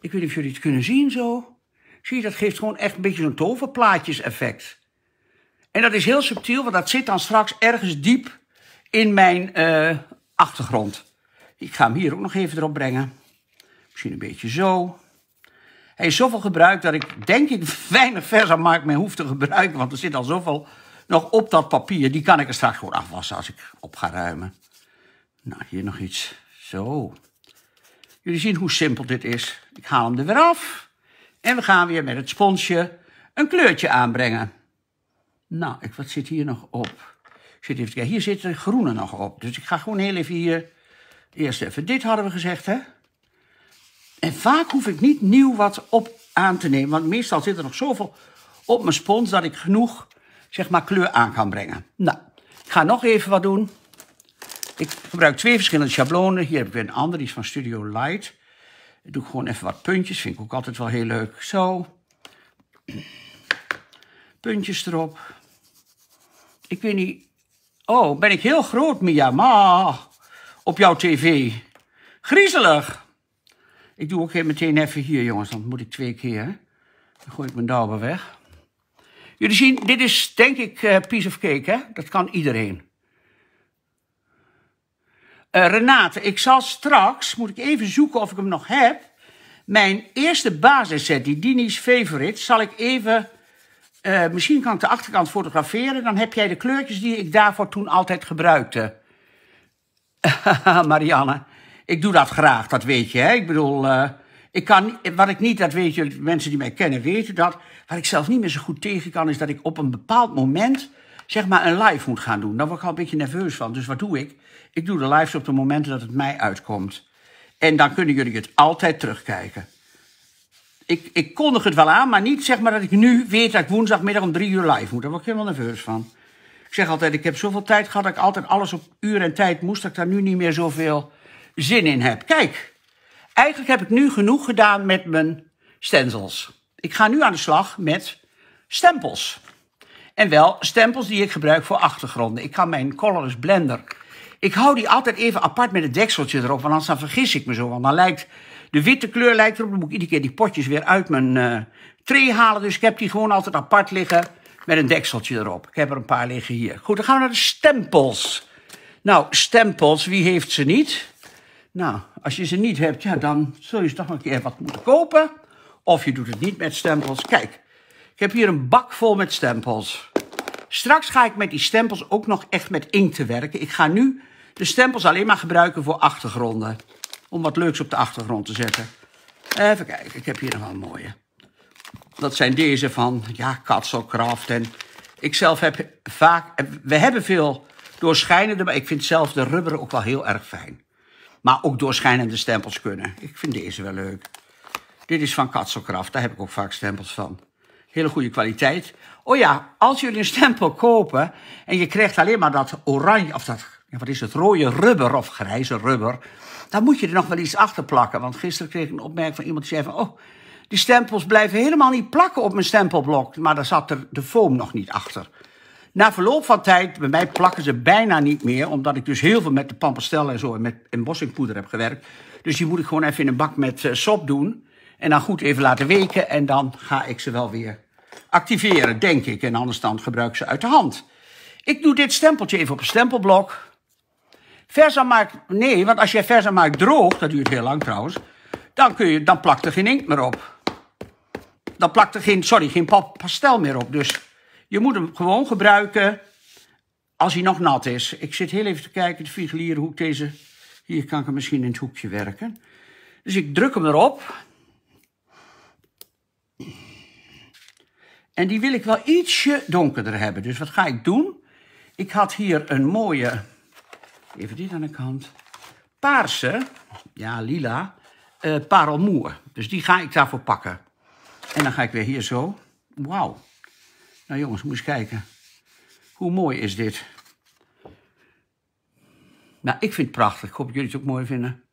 Ik weet niet of jullie het kunnen zien zo. Zie je, dat geeft gewoon echt een beetje zo'n toverplaatjes-effect. En dat is heel subtiel, want dat zit dan straks ergens diep in mijn eh, achtergrond. Ik ga hem hier ook nog even erop brengen. Misschien een beetje zo. Hij is zoveel gebruikt dat ik denk ik weinig aan maak mee hoef te gebruiken, want er zit al zoveel nog op dat papier. Die kan ik er straks gewoon afwassen als ik op ga ruimen. Nou, hier nog iets. Zo. Jullie zien hoe simpel dit is. Ik haal hem er weer af. En we gaan weer met het sponsje een kleurtje aanbrengen. Nou, ik, wat zit hier nog op? Ik zit even kijken. Hier zit de groene nog op. Dus ik ga gewoon heel even hier... Eerst even dit hadden we gezegd, hè? En vaak hoef ik niet nieuw wat op aan te nemen. Want meestal zit er nog zoveel op mijn spons dat ik genoeg zeg maar kleur aan kan brengen. Nou, ik ga nog even wat doen. Ik gebruik twee verschillende schablonen. Hier heb ik weer een andere, die is van Studio Light. Ik doe gewoon even wat puntjes, vind ik ook altijd wel heel leuk. Zo. Puntjes erop. Ik weet niet... Oh, ben ik heel groot, Mia? Ma, op jouw tv. Griezelig. Ik doe ook meteen even hier, jongens. Dan moet ik twee keer. Dan gooi ik mijn dauwen weg. Jullie zien, dit is denk ik uh, piece of cake, hè? Dat kan iedereen. Eh, Renate, ik zal straks, moet ik even zoeken of ik hem nog heb. Mijn eerste basisset, die Dini's Favorite, zal ik even... Eh, misschien kan ik de achterkant fotograferen. Dan heb jij de kleurtjes die ik daarvoor toen altijd gebruikte. Marianne, ik doe dat graag, dat weet je. Hè? Ik bedoel, ik kan, wat ik niet, dat weet je, mensen die mij kennen weten dat. Wat ik zelf niet meer zo goed tegen kan, is dat ik op een bepaald moment zeg maar een live moet gaan doen. Daar word ik al een beetje nerveus van. Dus wat doe ik? Ik doe de lives op de momenten dat het mij uitkomt. En dan kunnen jullie het altijd terugkijken. Ik, ik kondig het wel aan, maar niet zeg maar dat ik nu weet dat ik woensdagmiddag om drie uur live moet. Daar word ik helemaal nerveus van. Ik zeg altijd, ik heb zoveel tijd gehad dat ik altijd alles op uur en tijd moest, dat ik daar nu niet meer zoveel zin in heb. Kijk, Eigenlijk heb ik nu genoeg gedaan met mijn stencils. Ik ga nu aan de slag met stempels. En wel stempels die ik gebruik voor achtergronden. Ik kan mijn Colorless Blender. Ik hou die altijd even apart met een dekseltje erop, want anders dan vergis ik me zo. Want dan lijkt de witte kleur lijkt erop. Dan moet ik iedere keer die potjes weer uit mijn uh, halen. Dus ik heb die gewoon altijd apart liggen met een dekseltje erop. Ik heb er een paar liggen hier. Goed, dan gaan we naar de stempels. Nou, stempels, wie heeft ze niet? Nou, als je ze niet hebt, ja, dan zul je ze toch een keer wat moeten kopen. Of je doet het niet met stempels. Kijk, ik heb hier een bak vol met stempels. Straks ga ik met die stempels ook nog echt met inkt werken. Ik ga nu de stempels alleen maar gebruiken voor achtergronden. Om wat leuks op de achtergrond te zetten. Even kijken, ik heb hier nog wel een mooie. Dat zijn deze van, ja, Katselkraft. En ik zelf heb vaak, we hebben veel doorschijnende, maar ik vind zelf de rubber ook wel heel erg fijn maar ook doorschijnende stempels kunnen. Ik vind deze wel leuk. Dit is van Katselkraft, daar heb ik ook vaak stempels van. Hele goede kwaliteit. Oh ja, als jullie een stempel kopen en je krijgt alleen maar dat oranje, of dat, wat is het, rode rubber of grijze rubber, dan moet je er nog wel iets achter plakken. Want gisteren kreeg ik een opmerking van iemand die zei van, oh, die stempels blijven helemaal niet plakken op mijn stempelblok. Maar daar zat er de foam nog niet achter. Na verloop van tijd, bij mij plakken ze bijna niet meer, omdat ik dus heel veel met de pampastel en zo en met embossingpoeder heb gewerkt. Dus die moet ik gewoon even in een bak met eh, sop doen. En dan goed even laten weken en dan ga ik ze wel weer activeren, denk ik. En anders dan gebruik ik ze uit de hand. Ik doe dit stempeltje even op een stempelblok. Versa nee, want als je Versa maakt droog, dat duurt heel lang trouwens, dan, kun je, dan plakt er geen inkt meer op. Dan plakt er geen, sorry, geen pastel meer op. Dus je moet hem gewoon gebruiken als hij nog nat is. Ik zit heel even te kijken, de figulier, hoe ik deze... Hier kan ik hem misschien in het hoekje werken. Dus ik druk hem erop. En die wil ik wel ietsje donkerder hebben. Dus wat ga ik doen? Ik had hier een mooie... Even dit aan de kant. Paarse, ja, lila, uh, parelmoer. Dus die ga ik daarvoor pakken. En dan ga ik weer hier zo. Wauw. Nou jongens, moet eens kijken. Hoe mooi is dit? Nou, ik vind het prachtig. Ik hoop dat jullie het ook mooi vinden.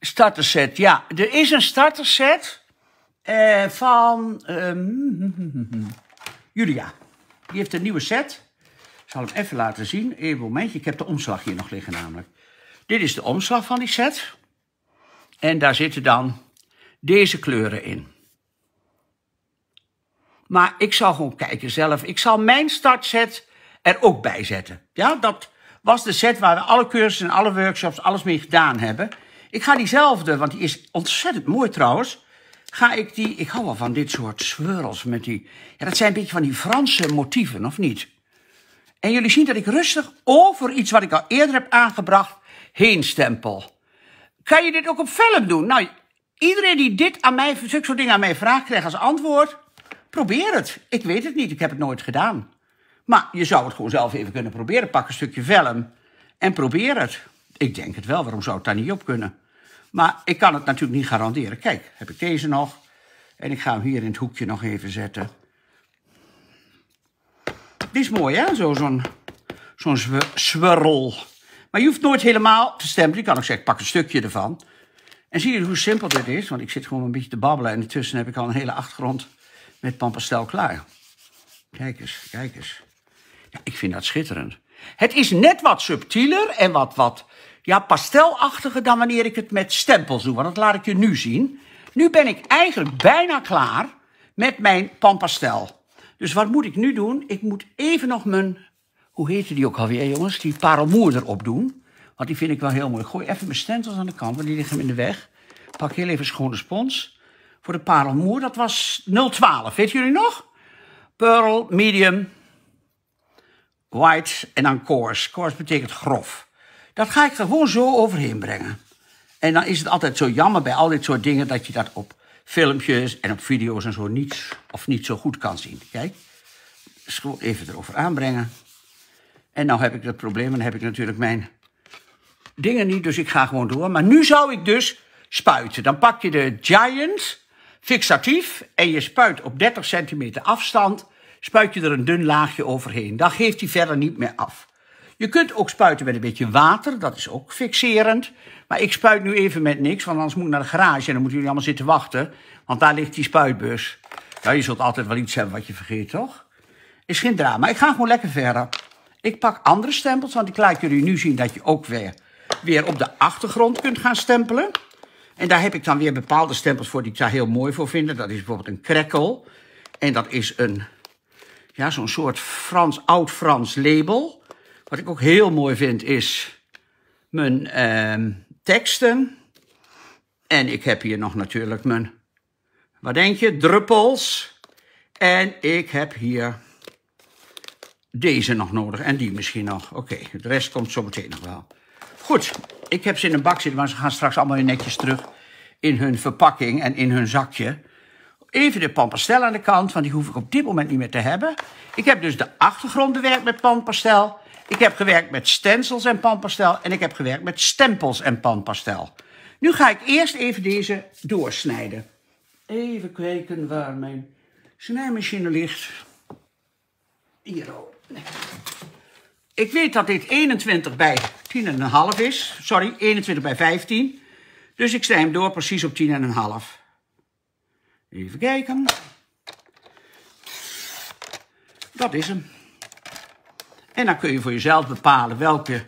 Starterset, ja. Er is een starterset eh, van ehm, Julia. Die heeft een nieuwe set. Ik zal hem even laten zien. Even een momentje. Ik heb de omslag hier nog liggen namelijk. Dit is de omslag van die set. En daar zitten dan deze kleuren in. Maar ik zal gewoon kijken zelf. Ik zal mijn startset er ook bij zetten. Ja, dat was de set waar we alle cursussen, alle workshops, alles mee gedaan hebben. Ik ga diezelfde, want die is ontzettend mooi trouwens. Ga ik die, ik hou wel van dit soort swirls met die. Ja, dat zijn een beetje van die Franse motieven, of niet? En jullie zien dat ik rustig over iets wat ik al eerder heb aangebracht heen stempel. Kan je dit ook op film doen? Nou, iedereen die dit aan mij, zulke soort dingen aan mij vraagt, krijgt als antwoord. Probeer het. Ik weet het niet, ik heb het nooit gedaan. Maar je zou het gewoon zelf even kunnen proberen. Pak een stukje velm en probeer het. Ik denk het wel, waarom zou het daar niet op kunnen? Maar ik kan het natuurlijk niet garanderen. Kijk, heb ik deze nog. En ik ga hem hier in het hoekje nog even zetten. Die is mooi, hè? Zo'n zo zo'n swirl. Maar je hoeft nooit helemaal te stemmen. Je kan ook zeggen, pak een stukje ervan. En zie je hoe simpel dit is? Want ik zit gewoon een beetje te babbelen. En intussen heb ik al een hele achtergrond met pampastel klaar. Kijk eens, kijk eens. ik vind dat schitterend. Het is net wat subtieler en wat, wat ja, pastelachtiger dan wanneer ik het met stempels doe. Want dat laat ik je nu zien. Nu ben ik eigenlijk bijna klaar met mijn pampastel. Dus wat moet ik nu doen? Ik moet even nog mijn, hoe heette die ook alweer jongens? Die parelmoer erop doen. Want die vind ik wel heel mooi. Ik gooi even mijn stempels aan de kant, want die liggen in de weg. Pak heel even schone spons voor de parelmoer. Dat was 0,12, weet jullie nog? Pearl, medium, white en dan coarse. Coarse betekent grof. Dat ga ik gewoon zo overheen brengen. En dan is het altijd zo jammer bij al dit soort dingen dat je dat op filmpjes en op video's en zo niet, of niet zo goed kan zien. Kijk, dus gewoon even erover aanbrengen. En nou heb ik dat probleem en dan heb ik natuurlijk mijn dingen niet, dus ik ga gewoon door. Maar nu zou ik dus spuiten. Dan pak je de Giant fixatief en je spuit op 30 centimeter afstand, spuit je er een dun laagje overheen. Dan geeft hij verder niet meer af. Je kunt ook spuiten met een beetje water, dat is ook fixerend. Maar ik spuit nu even met niks, want anders moet ik naar de garage en dan moeten jullie allemaal zitten wachten. Want daar ligt die spuitbus. Nou, je zult altijd wel iets hebben wat je vergeet, toch? Is geen drama. Ik ga gewoon lekker verder. Ik pak andere stempels, want ik laat jullie nu zien dat je ook weer, weer op de achtergrond kunt gaan stempelen. En daar heb ik dan weer bepaalde stempels voor die ik daar heel mooi voor vind. Dat is bijvoorbeeld een krekkel. En dat is een, ja, zo'n soort Frans, oud-Frans label. Wat ik ook heel mooi vind is mijn ehm, teksten. En ik heb hier nog natuurlijk mijn, wat denk je, druppels. En ik heb hier deze nog nodig en die misschien nog. Oké, de rest komt zo meteen nog wel. Goed, ik heb ze in een bak zitten, maar ze gaan straks allemaal netjes terug in hun verpakking en in hun zakje. Even de pampastel aan de kant, want die hoef ik op dit moment niet meer te hebben. Ik heb dus de achtergrond gewerkt met panpastel. Ik heb gewerkt met stencils en panpastel, En ik heb gewerkt met stempels en panpastel. Nu ga ik eerst even deze doorsnijden. Even kijken waar mijn snijmachine ligt. Hier ook. Ik weet dat dit 21 bij 10,5 is. Sorry, 21 bij 15. Dus ik snij hem door precies op 10,5. Even kijken. Dat is hem. En dan kun je voor jezelf bepalen welke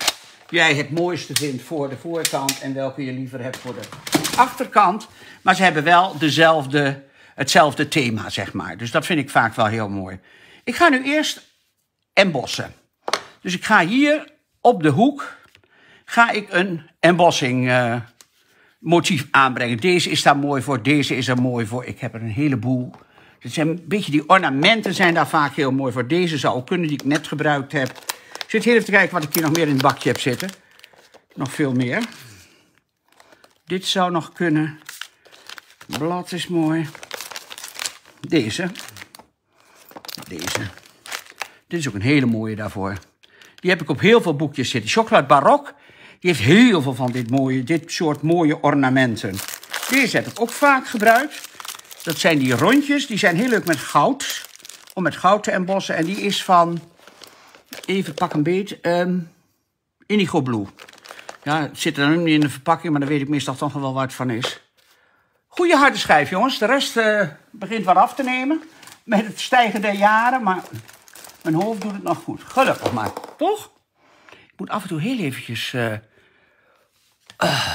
jij het mooiste vindt voor de voorkant en welke je liever hebt voor de achterkant. Maar ze hebben wel dezelfde, hetzelfde thema, zeg maar. Dus dat vind ik vaak wel heel mooi. Ik ga nu eerst embossen. Dus ik ga hier op de hoek ga ik een embossing eh, motief aanbrengen. Deze is daar mooi voor, deze is er mooi voor. Ik heb er een heleboel. Het zijn een beetje die ornamenten zijn daar vaak heel mooi voor. Deze zou ook kunnen, die ik net gebruikt heb. Ik zit heel even te kijken wat ik hier nog meer in het bakje heb zitten. Nog veel meer. Dit zou nog kunnen. Blad is mooi. Deze. Deze. Dit is ook een hele mooie daarvoor. Die heb ik op heel veel boekjes zitten. Chocolade Barok, die heeft heel veel van dit, mooie, dit soort mooie ornamenten. Deze heb ik ook vaak gebruikt. Dat zijn die rondjes, die zijn heel leuk met goud. Om met goud te embossen. En die is van, even pak een beet, um, ehm, Indigo Blue. Ja, het zit er nu niet in de verpakking, maar dan weet ik meestal toch wel waar het van is. Goede harde schijf, jongens. De rest eh, begint wat af te nemen. Met het stijgende jaren, maar mijn hoofd doet het nog goed. Gelukkig maar, toch? Ik moet af en toe heel eventjes... Eh, eh,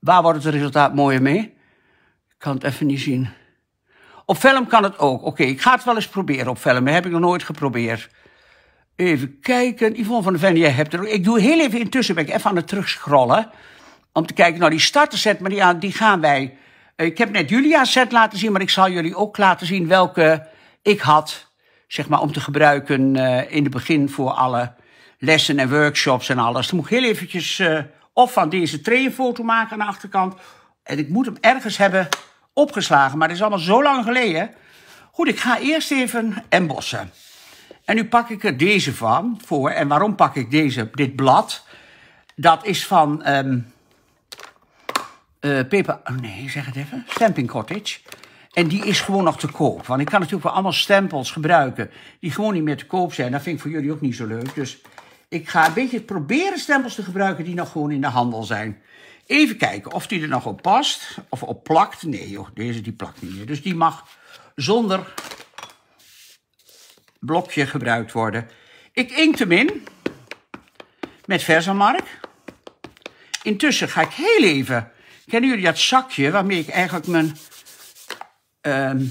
waar wordt het resultaat mooier mee? Ik kan het even niet zien. Op film kan het ook. Oké, ik ga het wel eens proberen op film. Dat heb ik nog nooit geprobeerd. Even kijken. Yvonne van der Ven, jij hebt er ook. Ik doe heel even intussen, ben ik even aan het terugscrollen Om te kijken, nou die set, maar die, die gaan wij... Ik heb net Julia's set laten zien, maar ik zal jullie ook laten zien welke ik had zeg maar, om te gebruiken eh, in het begin voor alle lessen en workshops en alles. Dan moet ik heel eventjes eh, of van deze tray maken aan de achterkant. En ik moet hem ergens hebben opgeslagen, maar dat is allemaal zo lang geleden. Goed, ik ga eerst even embossen. En nu pak ik er deze van voor. En waarom pak ik deze, dit blad? Dat is van um, ehm, eh, Peper... Oh nee, zeg het even. Stamping Cottage. En die is gewoon nog te koop. Want ik kan natuurlijk wel allemaal stempels gebruiken die gewoon niet meer te koop zijn. Dat vind ik voor jullie ook niet zo leuk. Dus ik ga een beetje proberen stempels te gebruiken die nog gewoon in de handel zijn. Even kijken of die er nog op past of op plakt. Nee joh, deze die plakt niet meer. Dus die mag zonder blokje gebruikt worden. Ik inkt hem in met Versamark. Intussen ga ik heel even... Kennen jullie dat zakje waarmee ik eigenlijk mijn Ehm,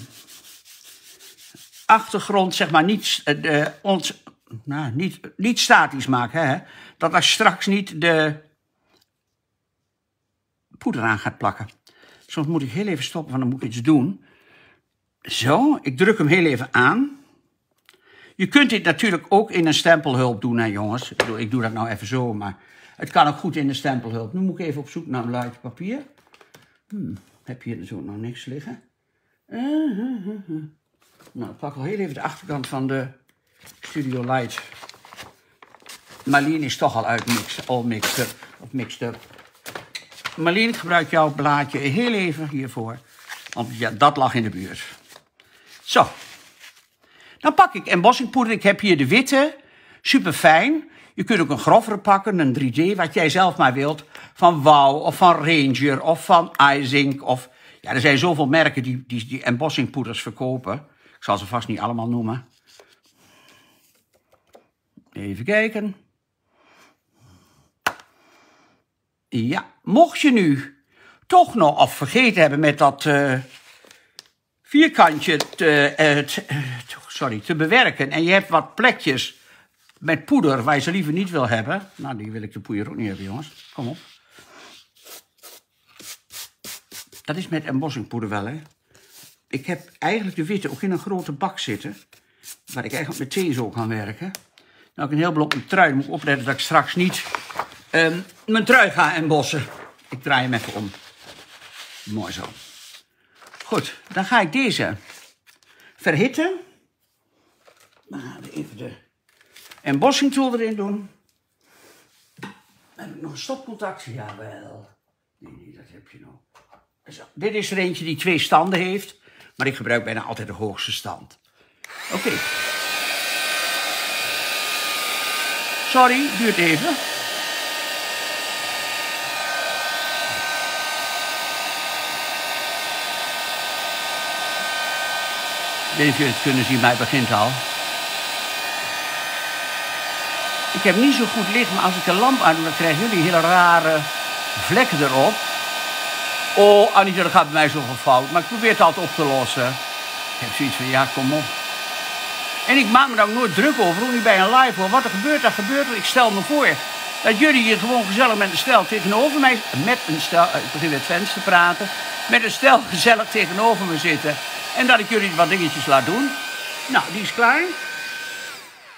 achtergrond, zeg maar, niet, eh, ons, nou, niet, niet statisch maken. Hè? Dat daar straks niet de poeder aan gaat plakken. Soms moet ik heel even stoppen, want dan moet ik iets doen. Zo, ik druk hem heel even aan. Je kunt dit natuurlijk ook in een stempelhulp doen, hè jongens. Ik doe dat nou even zo, maar het kan ook goed in de stempelhulp. Nu moet ik even op zoek naar een luid papier. Hmm, heb je hier zo nog niks liggen? Mhm. nou, ik pak al heel even de achterkant van de Studio Light. Marleen is toch al uit mix, all mixed of mixed up. ik gebruik jouw blaadje heel even hiervoor. Want ja, dat lag in de buurt. Zo. Dan pak ik embossingpoeder. Ik heb hier de witte. Super fijn. Je kunt ook een grovere pakken, een 3D, wat jij zelf maar wilt. Van Wow of van Ranger of van Ising of ja, er zijn zoveel merken die, die, die embossingpoeders verkopen. Ik zal ze vast niet allemaal noemen. Even kijken. Ja, mocht je nu toch nog of vergeten hebben met dat eh, vierkantje te, eh, eh, sorry, te bewerken en je hebt wat plekjes met poeder waar je ze liever niet wil hebben. Nou, die wil ik de poeier ook niet hebben, jongens. Kom op. Dat is met embossingpoeder wel, hè. Ik heb eigenlijk de witte ook in een grote bak zitten. Waar ik eigenlijk meteen zo kan werken. Nou, ik een heel blok mijn trui. Moet opletten dat ik straks niet ehm, mijn trui ga embossen. Ik draai hem even om. Mooi zo. Goed, dan ga ik deze verhitten. Dan gaan we even de embossingtool erin doen. Heb ik nog een stopcontact? Jawel. Nee, nee, dat heb je nog dit is er eentje die twee standen heeft, maar ik gebruik bijna altijd de hoogste stand. Oké. Sorry, duurt even. Weet jullie het kunnen zien, mij begint al. Ik heb niet zo goed licht, maar als ik de lamp aan doe, dan krijgen jullie hele rare vlekken erop. Oh, Anita, dat gaat bij mij zoveel fout. Maar ik probeer het altijd op te lossen. Ik heb zoiets van, ja, kom op. En ik maak me dan ook nooit druk over, Hoe niet bij een live hoor. Wat er gebeurt, dat gebeurt Ik stel me voor dat jullie hier gewoon gezellig met een stel tegenover mij... Met een stel, eh, ik begin met fans te praten. Met een stel gezellig tegenover me zitten. En dat ik jullie wat dingetjes laat doen. Nou, die is klaar.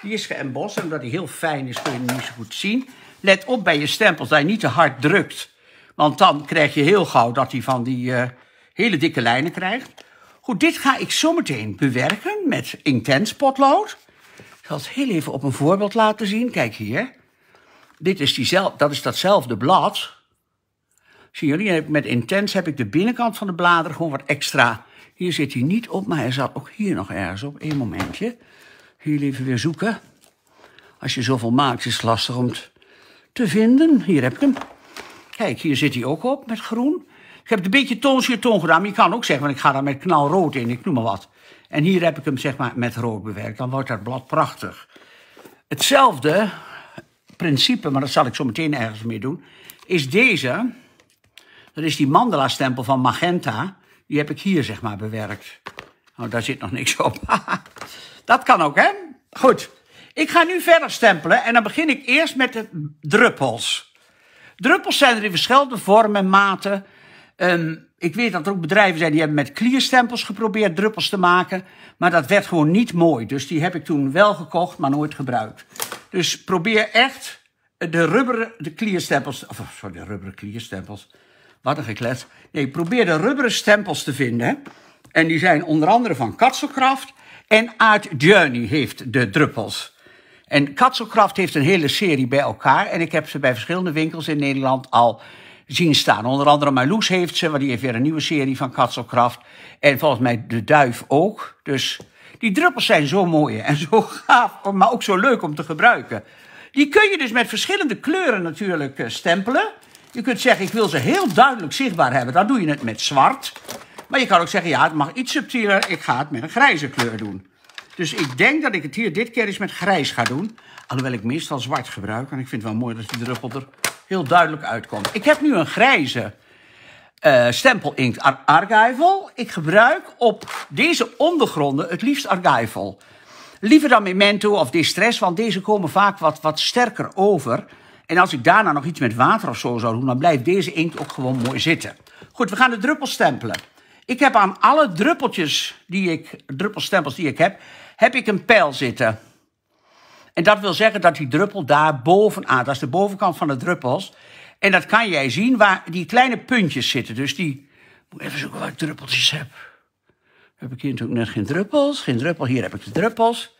Die is geëmbossed, omdat die heel fijn is kun je hem niet zo goed zien. Let op bij je stempels dat je niet te hard drukt. Want dan krijg je heel gauw dat hij van die eh, hele dikke lijnen krijgt. Goed, dit ga ik zo meteen bewerken met intens potlood. Ik zal het heel even op een voorbeeld laten zien. Kijk hier. Dit is diezelfde, dat is datzelfde blad. Zien jullie, eh, met intens heb ik de binnenkant van de bladeren gewoon wat extra. Hier zit hij niet op, maar hij zat ook hier nog ergens op. Eén momentje. Hier even weer zoeken. Als je zoveel maakt, is het lastig om het te vinden. Hier heb ik hem. Kijk, hier zit hij ook op met groen. Ik heb het een beetje toonsje toon gedaan. Maar je kan ook zeggen, want ik ga daar met knalrood in, ik noem maar wat. En hier heb ik hem zeg maar met rood bewerkt. Dan wordt dat blad prachtig. Hetzelfde principe, maar dat zal ik zo meteen ergens mee doen, is deze. Dat is die mandala stempel van Magenta. Die heb ik hier zeg maar bewerkt. Nou, daar zit nog niks op. dat kan ook, hè? Goed. Ik ga nu verder stempelen en dan begin ik eerst met de druppels. Druppels zijn er in verschillende vormen en maten. Ehm, ik weet dat er ook bedrijven zijn die hebben met klierstempels geprobeerd druppels te maken. Maar dat werd gewoon niet mooi. Dus die heb ik toen wel gekocht, maar nooit gebruikt. Dus probeer echt de rubberen de klierstempels. Of, sorry, de rubberen klierstempels. Wat een geklet. Nee, probeer de rubberen stempels te vinden. En die zijn onder andere van Katselkraft. En Art Journey heeft de druppels. En Katselkraft heeft een hele serie bij elkaar. En ik heb ze bij verschillende winkels in Nederland al zien staan. Onder andere Marloes heeft ze, want die heeft weer een nieuwe serie van Katselkraft. En volgens mij De Duif ook. Dus die druppels zijn zo mooi en zo gaaf, maar ook zo leuk om te gebruiken. Die kun je dus met verschillende kleuren natuurlijk eh, stempelen. Je kunt zeggen, ik wil ze heel duidelijk zichtbaar hebben. Dan doe je het met zwart. Maar je kan ook zeggen, ja, het mag iets subtieler. Ik ga het met een grijze kleur doen. Dus ik denk dat ik het hier dit keer eens met grijs ga doen. Alhoewel ik meestal zwart gebruik. En ik vind het wel mooi dat die druppel er heel duidelijk uitkomt. Ik heb nu een grijze uh, eh, stempelinkt Ar Ik gebruik op deze ondergronden het liefst archival. Liever dan Memento of Distress, want deze komen vaak wat, wat sterker over. En als ik daarna nog iets met water of zo zou doen, dan blijft deze inkt ook gewoon mooi zitten. Goed, we gaan de druppel stempelen. Ik heb aan alle druppeltjes die ik, druppelstempels die ik heb, heb ik een pijl zitten. En dat wil zeggen dat die druppel daar bovenaan, ah, dat is de bovenkant van de druppels. En dat kan jij zien waar die kleine puntjes zitten. Dus die, moet even zoeken waar ik druppeltjes heb. Heb ik hier natuurlijk net geen druppels, geen druppel. Hier heb ik de druppels.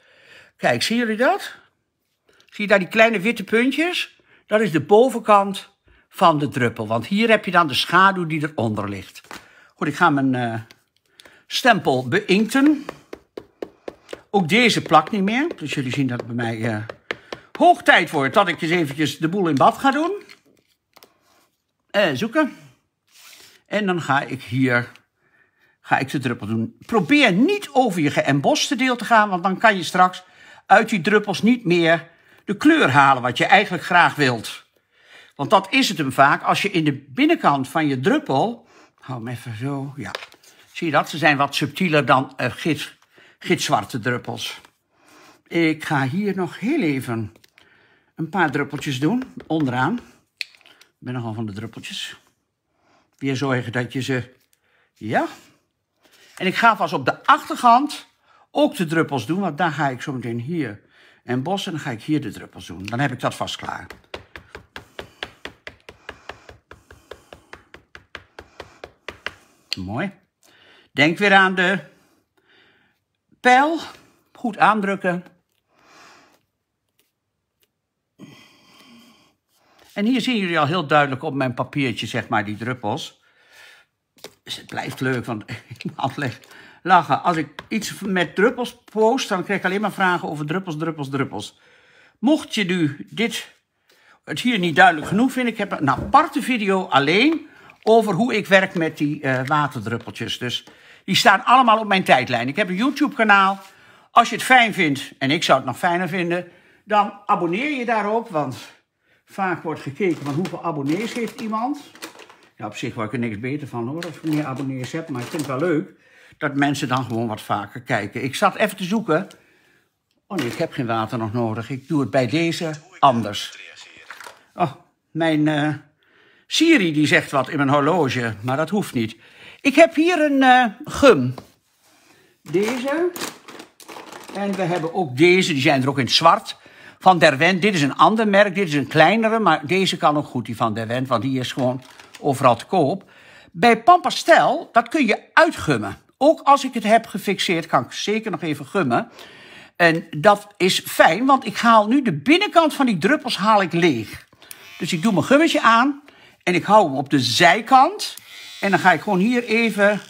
Kijk, zien jullie dat? Zie je daar die kleine witte puntjes? Dat is de bovenkant van de druppel. Want hier heb je dan de schaduw die eronder ligt. Goed, ik ga mijn eh, stempel beinkten. Ook deze plakt niet meer. Dus jullie zien dat het bij mij eh, hoog tijd wordt dat ik eens eventjes de boel in bad ga doen. Eh, zoeken. En dan ga ik hier ga ik de druppel doen. Probeer niet over je geëmboste deel te gaan, want dan kan je straks uit die druppels niet meer de kleur halen wat je eigenlijk graag wilt. Want dat is het hem vaak. Als je in de binnenkant van je druppel. Hou hem even zo. Ja. Zie je dat? Ze zijn wat subtieler dan uh, gitzwarte druppels. Ik ga hier nog heel even een paar druppeltjes doen, onderaan. Ik ben nogal van de druppeltjes. Weer zorgen dat je ze... Ja. En ik ga vast op de achterkant ook de druppels doen, want daar ga ik zo meteen hier en bos en dan ga ik hier de druppels doen. Dan heb ik dat vast klaar. Mooi. Denk weer aan de pijl. Goed aandrukken. En hier zien jullie al heel duidelijk op mijn papiertje, zeg maar, die druppels. Dus het blijft leuk, want ik moet lachen. Als ik iets met druppels post, dan krijg ik alleen maar vragen over druppels, druppels, druppels. Mocht je nu dit, het hier niet duidelijk genoeg vinden, ik heb een aparte video alleen over hoe ik werk met die eh, waterdruppeltjes. Dus die staan allemaal op mijn tijdlijn. Ik heb een YouTube-kanaal. Als je het fijn vindt, en ik zou het nog fijner vinden, dan abonneer je daarop. Want vaak wordt gekeken van hoeveel abonnees heeft iemand. Ja, op zich word ik er niks beter van hoor, als ik meer abonnees heb. Maar ik vind het wel leuk dat mensen dan gewoon wat vaker kijken. Ik zat even te zoeken. Oh nee, ik heb geen water nog nodig. Ik doe het bij deze anders. Oh, mijn eh, Siri die zegt wat in mijn horloge, maar dat hoeft niet. Ik heb hier een eh, gum. Deze. En we hebben ook deze, die zijn er ook in het zwart. Van Derwent, dit is een ander merk, dit is een kleinere, maar deze kan ook goed, die van Derwent, want die is gewoon overal te koop. Bij Pampastel, dat kun je uitgummen. Ook als ik het heb gefixeerd, kan ik zeker nog even gummen. En dat is fijn, want ik haal nu de binnenkant van die druppels haal ik leeg. Dus ik doe mijn gummetje aan en ik hou hem op de zijkant. En dan ga ik gewoon hier even